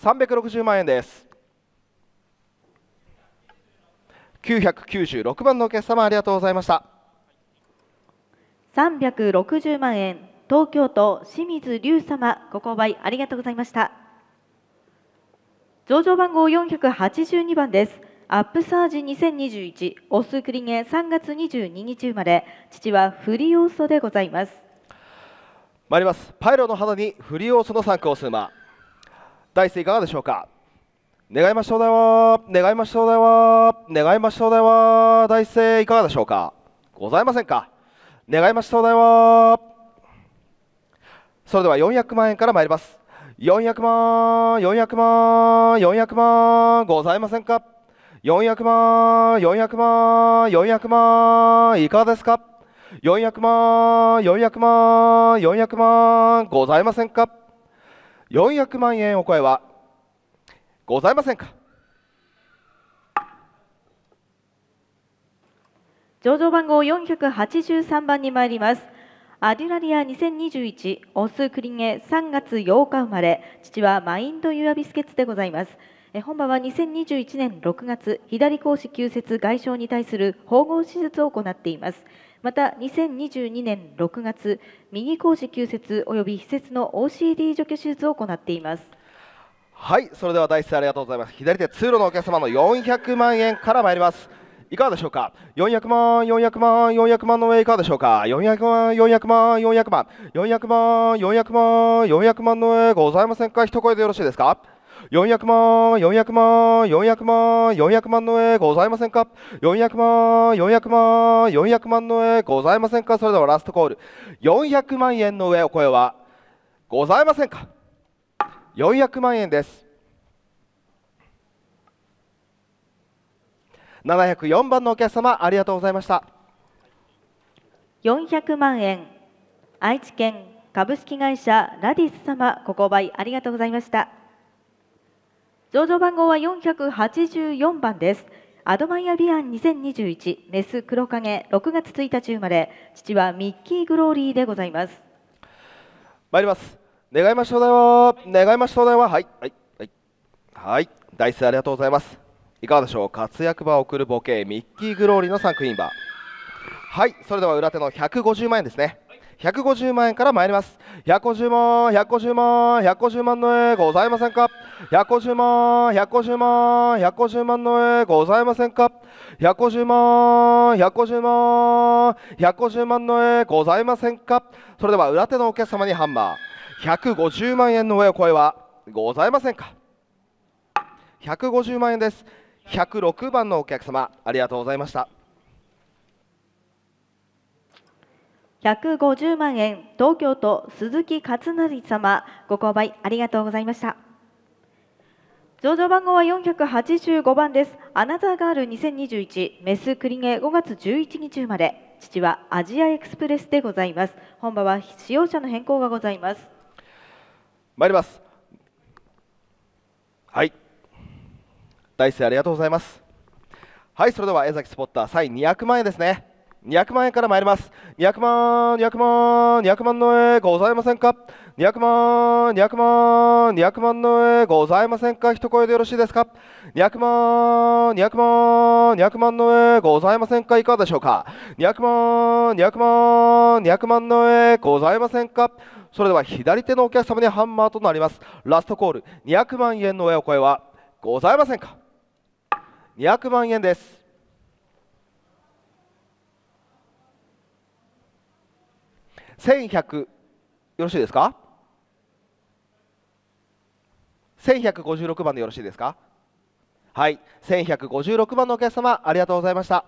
360万円です996番のお客様ありがとうございました360万円東京都清水龍様ご購買ありがとうございました上場番号482番ですアップサージ2021オスクリゲ3月22日生まれ父はフリオーソでございます参りますパイロの花にフリオーソの3コース馬大勢いかがでしょうか願いましょうだよ願いましょうだよ願いましょうだよ大勢いかがでしょうかございませんか願いましょうだよそれでは400万円から参ります400万400万400万ございませんか400万、400万、400万、いかがですか ?400 万、400万、400万、ございませんか ?400 万円お声は、ございませんか上場番号483番に参ります。アデュラリア2021オスクリゲ3月8日生まれ父はマインドユアビスケッツでございます本場は2021年6月左甲子急接外傷に対する縫合手術を行っていますまた2022年6月右甲子急節及び施設の OCD 除去手術を行っていますはいそれでは第一声ありがとうございます左手通路のお客様の400万円から参りますいかがでしょうか400万400万400万の上いかがでしょうか400万400万400万400万400万400万の上ございませんか一声でよろしいですか400万、400万、400万、400万の絵ございませんか ?400 万、400万、400万の絵ございませんかそれではラストコール。400万円の上お声はございませんか ?400 万円です。704番のお客様ありがとうございました。400万円、愛知県株式会社ラディス様、ご購買ありがとうございました。上場番号は484番です。アドマイアビアン2021メス黒影6月1日生まれ父はミッキーグローリーでございます参ります願いましょうだよ願いましょうだよはいはいはいはい大勢ありがとうございますいかがでしょう活躍場を送るボケミッキーグローリーのクイ作品場はいそれでは裏手の150万円ですね150万円から参ります150万150万150万の絵ございませんか150万150万150万の絵ございませんか150万150万150万の絵ございませんかそれでは裏手のお客様にハンマー150万円の上お声はございませんか150万円です106番のお客様ありがとうございました150万円東京都鈴木勝成様ご購買ありがとうございました上場番号は485番ですアナザーガール2021メスクリゲ5月11日生まれ父はアジアエクスプレスでございます本場は使用者の変更がございます参りますはい大勢ありがとうございますはいそれでは江崎スポッターサイン200万円ですね200万円から参ります200万200万200万の絵ございませんか200万200万200万の絵ございませんか一声でよろしいですか200万200万200万の絵ございませんかいかがでしょうか200万200万200万の絵ございませんかそれでは左手のお客様にハンマーとなりますラストコール200万円の絵お声はございませんか200万円です1100よろしいですか1156番でよろしいですかはい1156番のお客様ありがとうございました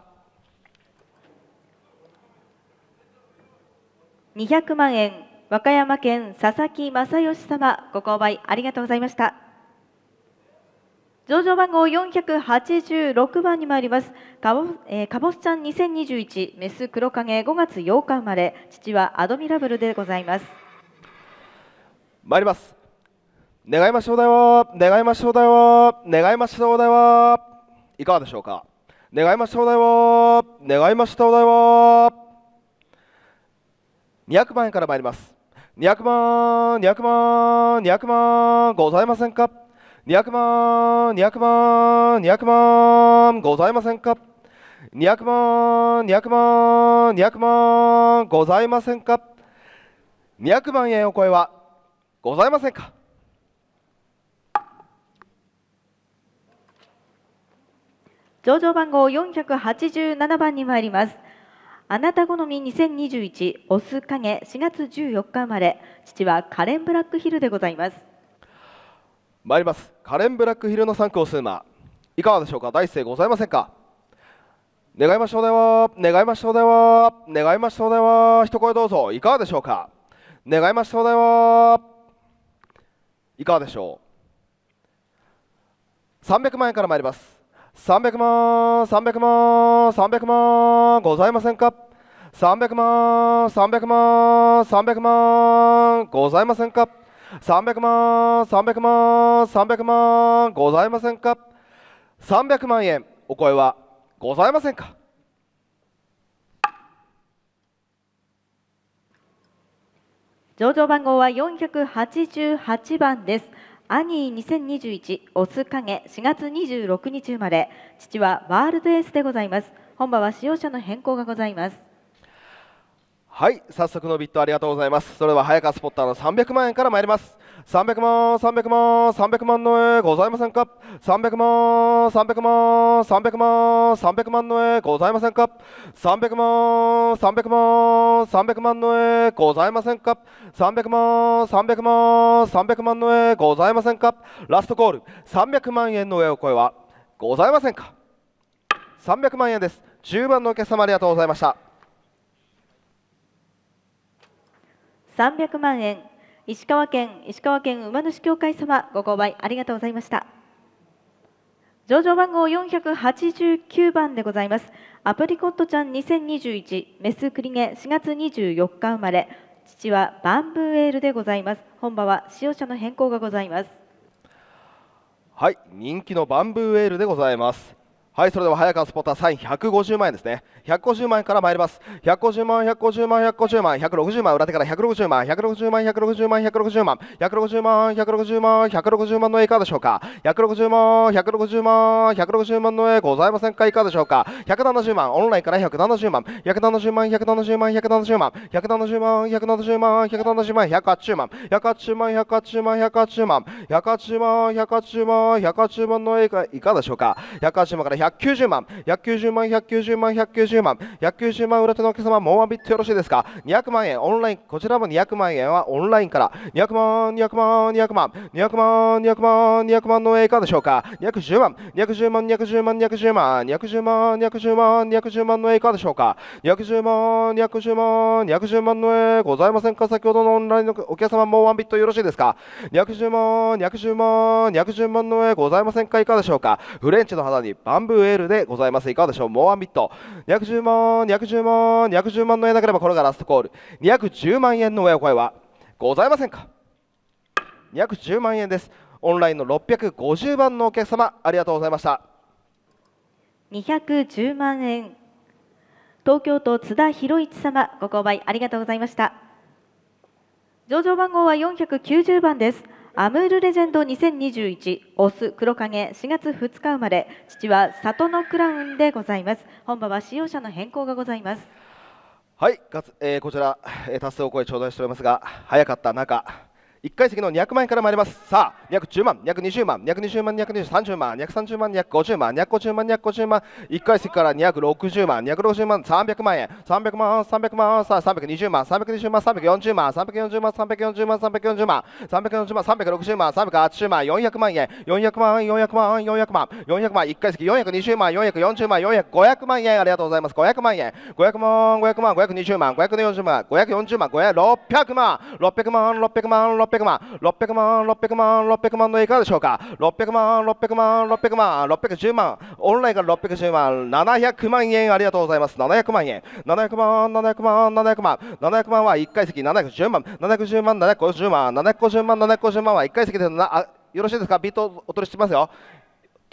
200万円和歌山県佐々木正義様ご購買ありがとうございました上場番号486番に参ります。かぼ、えー、かぼすちゃん2021メス黒影5月8日生まれ、父はアドミラブルでございます。参ります。願いましょうだよ、願いましょうだよ、願いましょうだよ。いかがでしょうか。願いましょうだよ、願いましょうだよ。200万円から参ります。200万、200万、200万、ございませんか。200万200万200万ございませんか200万200万200万ございませんか200万円を超えはございませんか上場番号487番に参りますあなた好み2021オス影4月14日生まれ父はカレン・ブラックヒルでございます参りますカレン・ブラックヒルの3区を数馬いかがでしょうか大勢ございませんか願いましょうでは願いましょうでは願いましょうでは一声どうぞいかがでしょうか願いましょうではいかがでしょう300万円から参ります300万300万300万ございませんか300万300万300万ございませんか300万300万300万ございませんか300万円お声はございませんか上場番号は488番ですアニー2021オス影4月26日生まれ父はワールドエースでございます本場は使用者の変更がございますはい早速のビットありがとうございますそれでは早川スポッターの300万円から参ります300万300万300万の絵ございませんか300万300万300万300万の絵ございませんか300万300万300万の絵ございませんか300万300万300万の絵ございませんかラストコール300万円の絵を声はございませんか300万円です10番のお客様ありがとうございました300万円石川県石川県馬主協会様ご購買ありがとうございました上場番号489番でございますアプリコットちゃん2021メスクリゲ4月24日生まれ父はバンブーエールでございます本場は使用者の変更がございますはい人気のバンブーエールでございますはいそれでは早川スポーターサイン150万円ですね150万円から参ります150万150万150万160万裏手から160万160万160万160万160万160万160万の絵いかがでしょうか160万160万160万の絵ございませんかいかがでしょうか170万オンラインから170万170万170万170万170万170万170万180万180万180万180万180万180万180万の絵いかがでしょうか180万から1 190万190万190万190万190万裏手のお客様もうワンビットよろしいですか200万円オンラインこちらも200万円はオンラインから200万200万200万200万200万200万の A かでしょうか210万210万210万210万210万210万210万の A かでしょうか210万210万210万の絵、ございませんか先ほどのオンラインのお客様もうワンビットよろしいですか210万210万210万の絵、ございませんかいかでしょうかフレンチの肌にバンブー WL でございますいかがでしょうモアビット210万210万210万の円なければこれがラストコール210万円の親お声はございませんか210万円ですオンラインの650番のお客様ありがとうございました210万円東京都津田博一様ご購買ありがとうございました上場番号は490番ですアムールレジェンド2021オス黒影4月2日生まれ父は里のクラウンでございます本場は使用者の変更がございますはい、えー、こちら、えー、達成お声頂戴しておりますが早かった中1階席の200万円から参りますさあ210万220万220万230万230万250万250万250万1階席から260万260万300万円300万300万さあ320万320万340万340万340万340万340万360万380万400万円400万400万400万400万1階席420万440万400500万円ありがとうございます500万円500万500万520万540万540万600万600万600万600万600万600万600万600万600万のいかがでしょうか600万600万600万610万オンラインが610万700万円ありがとうございます700万円700万700万700万700万は1階席710万710万750万750万750万は1階席であよろしいですかビートお取りしてますよ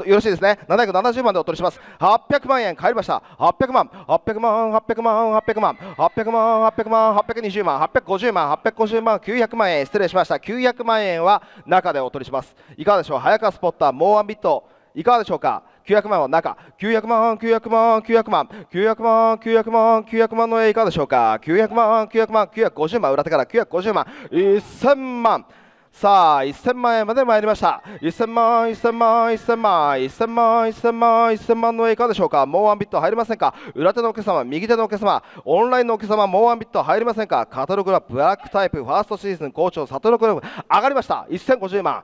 よろしいですね770万でお取りします800万円買りました800万800万800万800万800万800万820万850万850万900万円失礼しました900万円は中でお取りしますいかがでしょう早川スポッターもうワンビットいかがでしょうか900万は中900万900万900万900万900万900万の絵いかがでしょうか900万900万950万裏手から950万1000万さあ1000万円まで参りました1000万1000万1000万1000万1000万1000万のいかでしょうかもうワンビット入りませんか裏手のお客様右手のお客様オンラインのお客様もうワンビット入りませんかカタログはブラックタイプファーストシーズン好調サトルクラブ上がりました1050万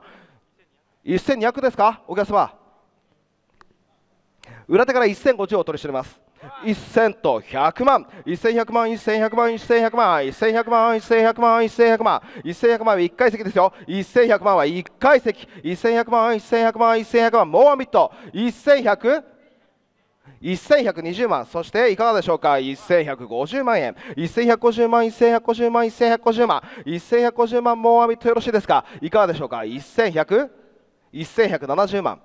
1200ですかお客様裏手から1050をお取りしております1000と100万1100万1100万1100万1100万1100万1100万1100万は1階席ですよ1100万は1階席1100万1100万1100万もアミット1100 1120万そしていかがでしょうか1150万円1150万1150万1150万1150万もアミットよろしいですかいかがでしょうか1100 1170万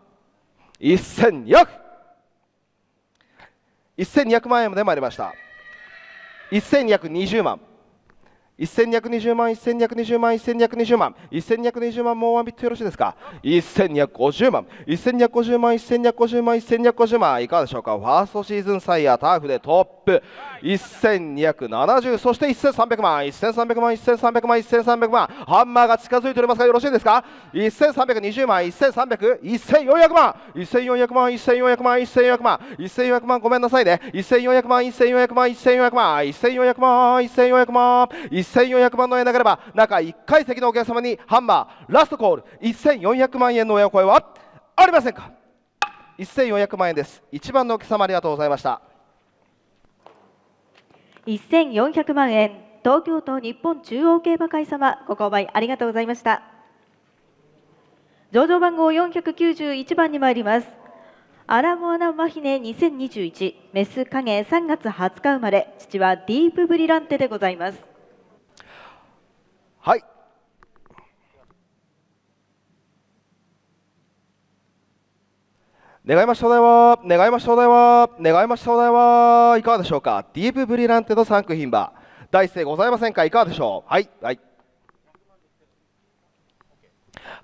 1200 1200万円まで参りました1220万1220万1220万1220万1220万もうワンビットよろしいですか1250万1250万1250万1250万いかがでしょうかファーストシーズンサイヤーターフでトップ1270そして1300万1300万1300万1300万ハンマーが近づいておりますがよろしいですか1320万1 3 0 0 1 4 0 0万1400万1400万1400万1400万ごめんなさいね1400万1400万1400万1400万1400万1400万の円なければ中1階席のお客様にハンマーラストコール1400万円の親声はありませんか1400万円です1番のお客様ありがとうございました1400万円東京都日本中央競馬会様ご購買ありがとうございました上場番号491番に参りますアラモアナマヒネ2021メス影3月20日生まれ父はディープブリランテでございますはい願いましたお題は願いましたお題は願いましたお題はいかがでしょうかディープブリランテの3区牝馬大してございませんかいかがでしょうはいはい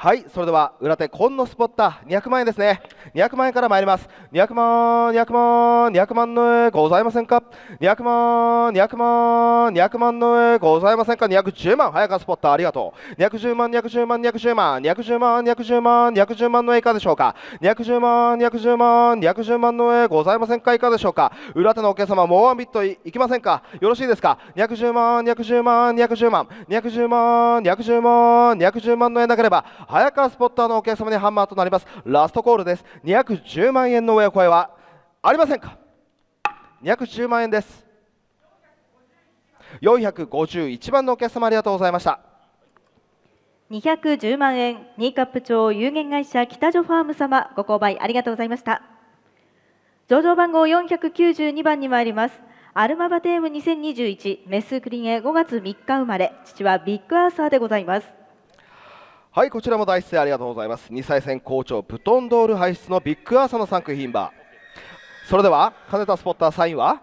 はいそれでは裏手紺のスポッター200万円ですね200万円から参ります200万200万200万の上ございませんか200万200万200万の上ございませんか210万早川スポッターありがとう210万210万210万210万210万210万のいかでしょうか210万210万210万の上ございませんかいかでしょうか裏手のお客様もうワンビットいきませんかよろしいですか210万210万210万210万210万210万の上なければ早川スポッターのお客様にハンマーとなりますラストコールです210万円の親声はありませんか210万円です451番のお客様ありがとうございました210万円ニーカップ町有限会社北女ファーム様ご購買ありがとうございました上場番号492番に参りますアルマバテーム2021メスクリーンへ5月3日生まれ父はビッグアーサーでございますはいこちらも大出演ありがとうございます2歳戦校長、ブトンドール輩出のビッグアーサーの3区牝馬それでは金田スポッターサインは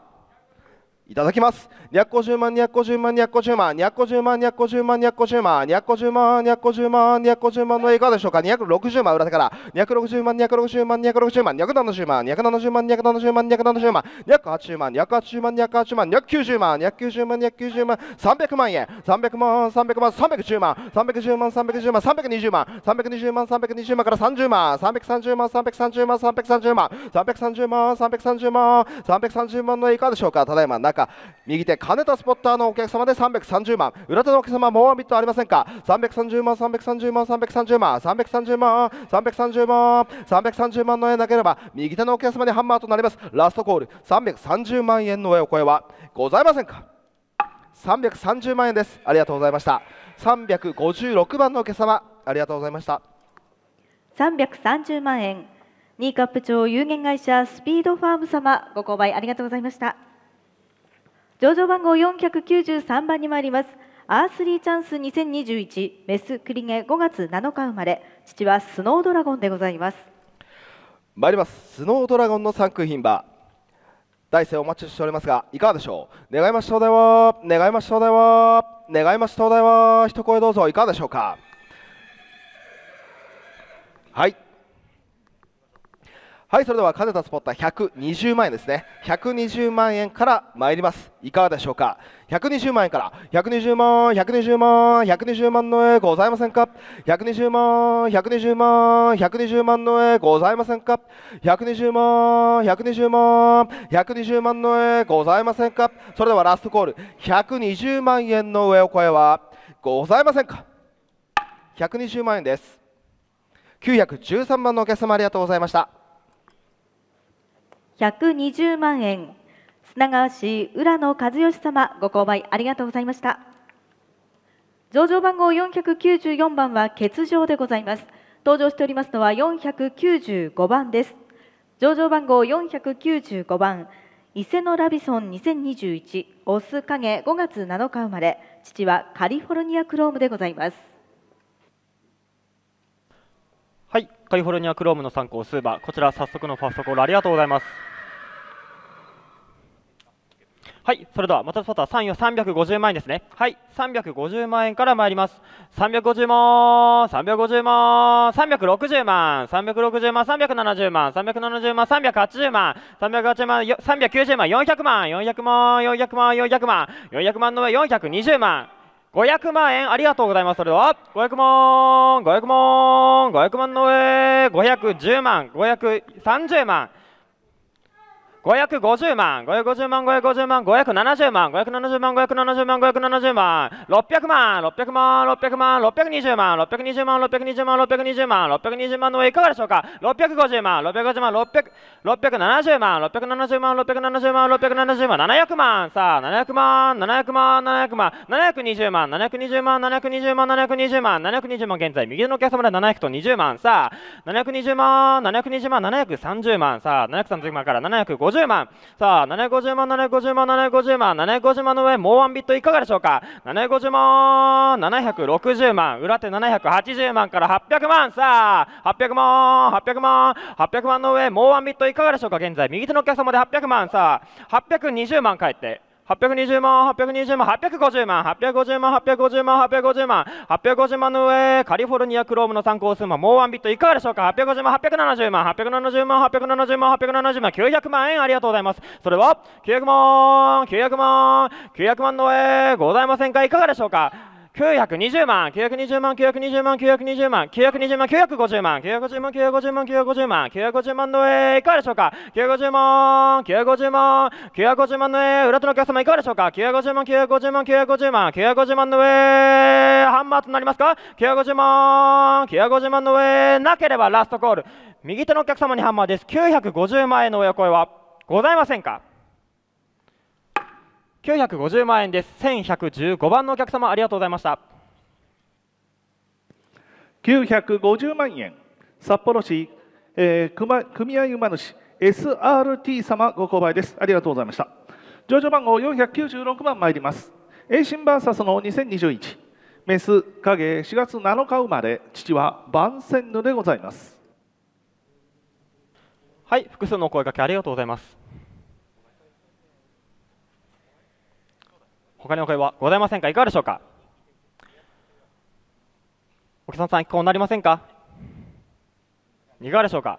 いただきます。250万、250万、250万、250万、250万、250万、250万、250万、250万のいかがでしょうか ?260 万、裏手から。260万、260万、260万、270万、270万、270万、270万、280万、280万、280万、290万、290万、290万、300万円、300万、300万、310万、310万、310万、320万、320万、320万から30万、330万、330万、330万、330万、330万、330万のいかでしょうかただいま、中か右手金田スポッターのお客様で330万裏手のお客様もうビットありませんか330万330万330万330万330万330万の円なければ右手のお客様にハンマーとなりますラストコール330万円のお声はございませんか330万円ですありがとうございました356番のお客様ありがとうございました330万円ニーカップ町有限会社スピードファーム様ご購買ありがとうございました上場番号493番に参りますアースリーチャンス2021メスクリゲ5月7日生まれ父はスノードラゴンでございます参りますスノードラゴンの3空品馬大勢お待ちしておりますがいかがでしょう願いまし灯台は願いまし灯台は願いまし灯台は一声どうぞいかがでしょうかはいはいそれではかねたスポットは120万円ですね120万円から参りますいかがでしょうか120万円から120万120万120万の絵ございませんか120万120万120万の絵ございませんか120万120万120万の絵ございませんかそれではラストコール120万円の上お声はございませんか120万円です913万のお客様ありがとうございました120万円砂川市浦野和義様ご購買ありがとうございました上場番号494番は欠場でございます登場しておりますのは495番です上場番号495番伊勢のラビソン2021オス影5月7日生まれ父はカリフォルニアクロームでございますカリフォルニアクロームの参考スーバーこちら早速のファーストコールありがとうございますはいそれではまたまた3位は350万円ですねはい350万円から参ります350万350万360万360万370万370万380万380万3 9 0万400万400万400万400万400万の上420万500万円ありがとうございますそれでは500万500万500万の上510万530万百五十万百五十万百五十万百七十万百七十万百七十万百七十万六百万六百万六百万、六百二十万百二十万百二十万百二十万百二十万の上いかがでしょうか百5十万650万670万670万670万670万7 0万さあ7 0万七百万七百万、七百二十万百二十万百二十万百二十万百二十万現在右のお客様で七百と二十万さあ百二十万百二十万百三十万さあ百三十万から百五十750万さあ750万750万750万750万の上もうワンビットいかがでしょうか750万760万裏手780万から800万さあ800万800万800万の上もうワンビットいかがでしょうか現在右手のお客様で800万さあ820万帰って820万、820万、850万、850万、850万、850万、850万の上、カリフォルニアクロームの参考数も、もうワンビットいかがでしょうか ?850 万、870万、870万、870万、870万、900万円ありがとうございます。それは、900万、900万、900万の上、ございませんかいかがでしょうか920万、920万、920万、920万、920万、950万、950万、950万、950万、950万の上、いかがでしょうか ?950 万、950万、950万の上、裏手のお客様いかがでしょうか ?950 万、950万、950万、950万の上、ハンマーとなりますか ?950 万、950万の上、なければラストコール。右手のお客様にハンマーです。950万円のお声はございませんか950万円です1115番のお客様ありがとうございました950万円札幌市、えー、組合馬主 SRT 様ご購買ですありがとうございました上場番号496番参ります栄新 VS の2021メス影4月7日生まれ父は番宣ヌでございますはい複数のお声掛けありがとうございます他にお声はございませんかいかがでしょうかお客さんさん、聞こなりませんかいかがでしょうか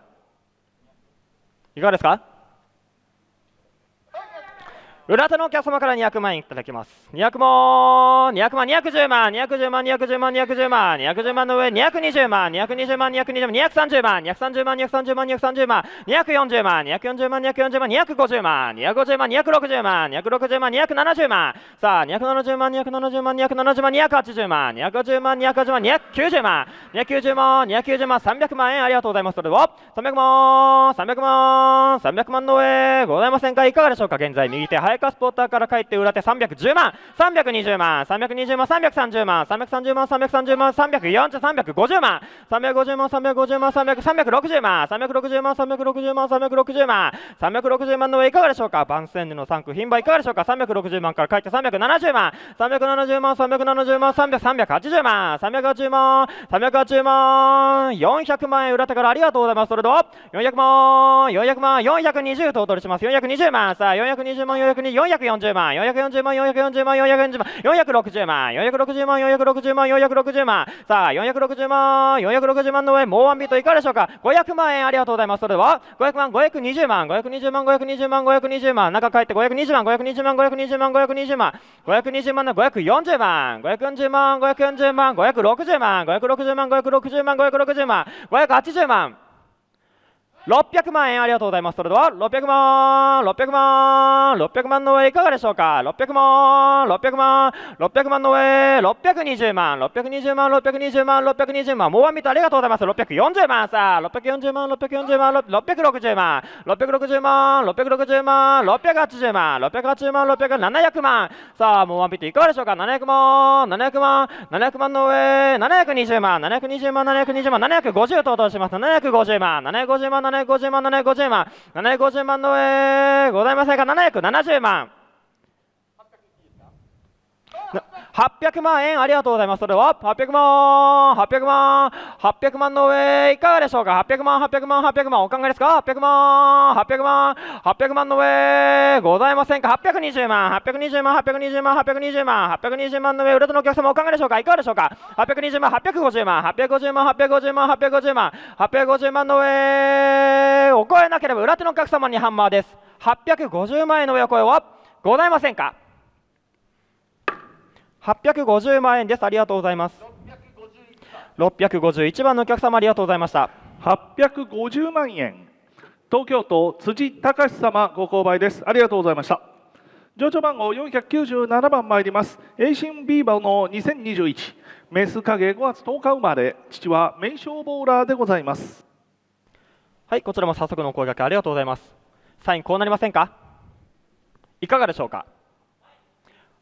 いかがですか裏手のお客様から200万円いただきます。200万、200万、210万、210万、210万、210万、210万の上、220万、220万、220万、230万、230万、230万、230万、240万、240万、240万、250万、250万、260万、260万、270万、さあ、270万、270万、270万、280万、250万、280万、290万、290万、290万、300万円ありがとうございます。それでは、300万、300万、300万の上、ございませんかいかがでしょうか現在、右手、早くスポーターから帰って裏手310万320万320万330万330万330万340 350万350万350万360万360万360万360万360万の上いかがでしょうか番宣での3区品番いかがでしょうか360万から帰って370万370万370万380万380万380万400万円裏手からありがとうございますそれでは400万400万420とお取りします420万さあ420万420万で440万440万440万440万460万460万460万460万さあ460万460万の上もうワンビートいかがでしょうか500万円ありがとうございますそれでは500万520万520万520万520万中帰って520万520万520万520万520万の540万540万5 4万0万560万560万560万560万580万600万円ありがとうございますそれでは600万600万600万の上いかがでしょうか600万600万600万の上620万620万620万620万もうワンミートありがとうございます640万さあ640万640万660万660万660万680万680万600万さあもうワンミートいかがでしょうか700万700万700万の上720万720万720万750等々します750万750万750万750万750万750万のえございませんか770万800万円ありがとうございます。それは800万、800万、800万の上、いかがでしょうか ?800 万、800万、800万、お考えですか ?800 万、800万、800万の上、ございませんか ?820 万、820万、820万、820万、820万の上、売れのお客様、お考えでしょうかいかがでしょうか ?820 万、850万、850万、850万、850万、850万の上、お声なければ、裏手のお客様にハンマーです。850万円の上お声はございませんか850万円ですありがとうございます651番のお客様ありがとうございました850万円東京都辻隆様ご購買ですありがとうございました上場番号497番参ります栄新ビーバーの2021メス影5月10日生まれ父は名称ボーラーでございますはいこちらも早速のお声ありがとうございますサインこうなりませんかいかがでしょうか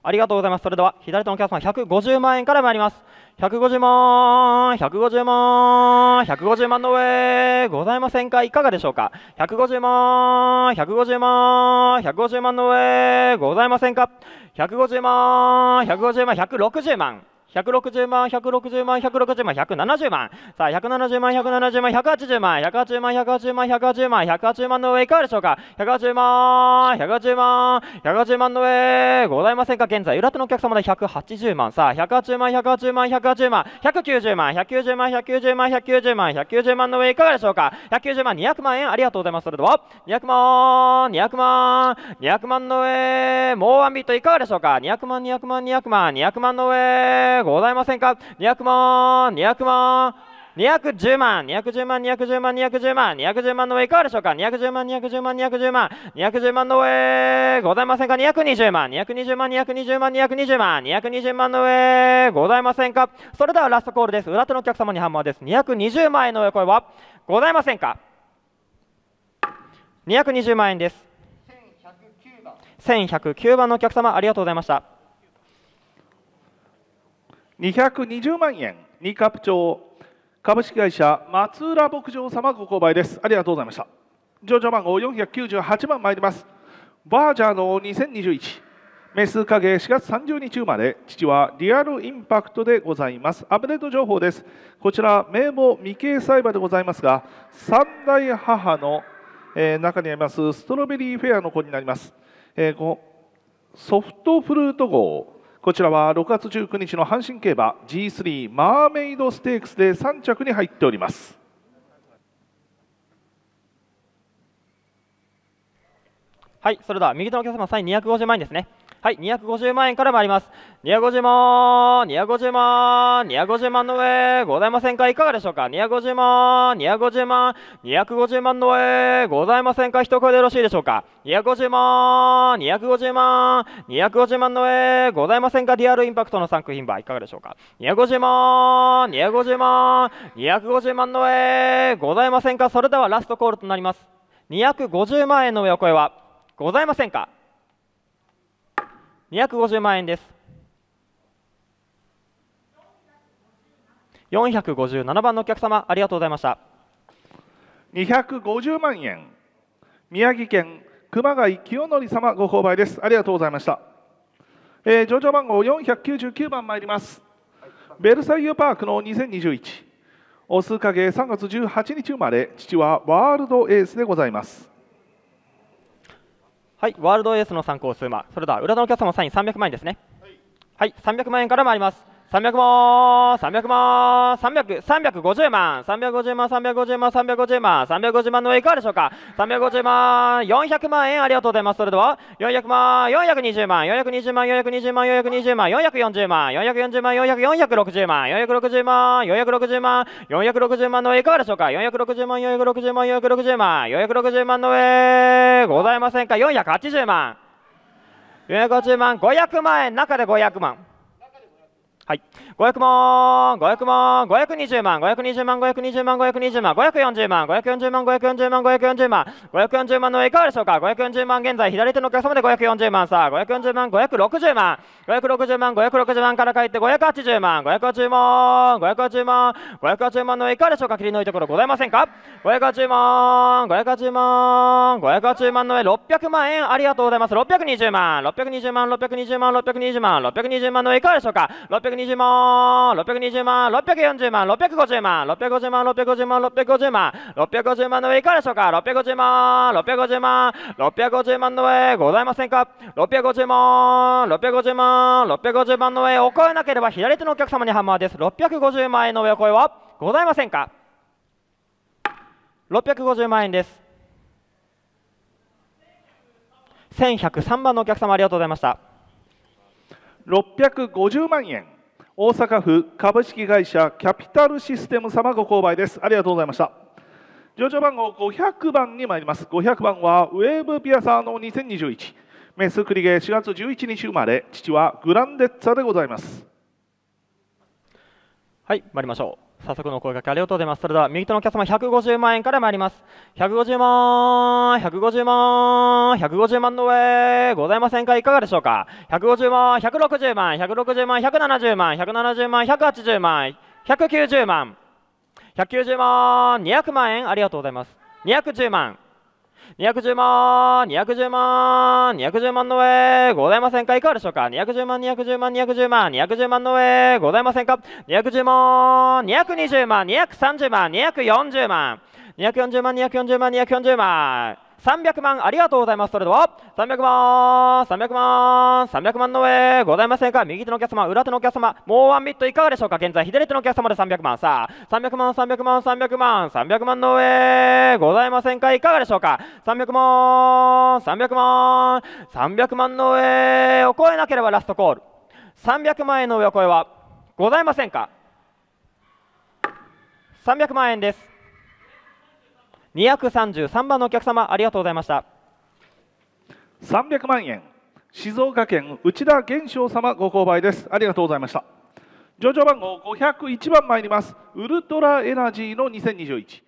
ありがとうございます。それでは、左手のお客様、150万円から参ります。150万、150万、150万の上、ございませんかいかがでしょうか ?150 万、150万、150万の上、ございませんか ?150 万、150万、160万。160万、160万、160万、170万。さあ、170万、170万、180万、180万、180万、180万、180万の上いかがでしょうか ?180 万、180万、180万の上、ございませんか現在、裏手のお客様で180万。さあ、180万、180万、180万、190万、190万、190万、190万、190万の上いかがでしょうか ?190 万、200万円、ありがとうございます。それでは、200万、200万、200万の上、もうワンビットいかがでしょうか ?200 万、200万、200万、200万の上、ございませんか200万200万210万210万210万210万210万の上いかがでしょうか210万210万210万210万の上ございませんか220万220万220万220万220万の上ございませんかそれではラストコールです裏手のお客様にハンマーです220万円の上声はございませんか220万円です1109番のお客様ありがとうございました220万円二カプ町株式会社松浦牧場様ご購買ですありがとうございました上場番号498番参りますバージャーの2021メス影4月30日生まれ父はリアルインパクトでございますアップデート情報ですこちら名簿未経栽培でございますが三代母の、え中にありますストロベリーフェアの子になります、えー、ソフトフルート号こちらは6月19日の阪神競馬 G3 マーメイドステークスで3着に入っております。はい、それでは右手のお客様、サイン250万円ですね。はい、250万円から参ります。250万、250万、250万の上、ございませんかいかがでしょうか ?250 万、250万、250万の上、ございませんか一声でよろしいでしょうか ?250 万、250万、250万の上、ございませんかリアルインパクトの作品はいかがでしょうか ?250 万、250万、250万の上、ございませんかそれではラストコールとなります。250万円の上お声はございませんか250万円です457番のお客様ありがとうございました250万円宮城県熊谷清則様ご購買ですありがとうございました、えー、上場番号499番参りますベルサイユパークの2021オス影3月18日生まれ父はワールドエースでございますはい、ワールドエースの参考数、ま、それでは裏のお客様サイン300万円ですね。はい、はい、300万円から参ります。300万300万300 350万350万350万350万350万の上いかがでしょうか350万400万円ありがとうございますそれでは400万420万420万420万420万440万440万440万460万460万460万の上いかがでしょうか460万460万460万460万の上ございませんか480万480万500万円中で500万はい、500万、500万、520万、520万、520万、520万、540万、540万、540万、540万、540万の上いかがでしょうか、540万、現在、左手のお客様で540万、さあ、540万、560万、560万、560万から帰って580万、580万、580万、580万の上いかがでしょうか、切りのいいところございませんか、580万、580万、580万の上、600万円、ありがとうございます、620万、620万、620万、620万、620万の上いかがでしょうか、620 620万、620万、640万、650万、650万、650万、650万、650万の上いかがでしょうか ?650 万、650万、650万の上ございませんか ?650 万、650万、650万の上お声なければ左手のお客様にハンマーです。650万円の上お声はございませんか650万円です。1103番のお客様ありがとうございました。650万円。大阪府株式会社キャピタルシステム様ご購買ですありがとうございました上場番号500番に参ります500番はウェーブピアサーの2021メスクリゲ4月11日生まれ父はグランデッツァでございますはい参りましょう早速の声掛けありがとうございます。それでは右手のお客様150万円から参ります。150万、150万、150万の上、ございませんかいかがでしょうか ?150 万、160万、160万、170万、170万、180万、190万、190万、200万円ありがとうございます。210万。210万、210万、210万の上、ございませんかいかがでしょうか ?210 万、210万、210万、210万の上、ございませんか ?210 万、220万、230万、240万、240万、240万、240万、300万ありがとうございますそれでは300万300万300万の上ございませんか右手のお客様裏手のお客様もうワンビットいかがでしょうか現在左手のお客様で300万さあ300万300万300万300万の上ございませんかいかがでしょうか300万300万300万の上を超えなければラストコール300万円の上を超えはございませんか300万円です233番のお客様ありがとうございました300万円静岡県内田玄翔様ご購買ですありがとうございました上場番号501番参りますウルトラエナジーの2021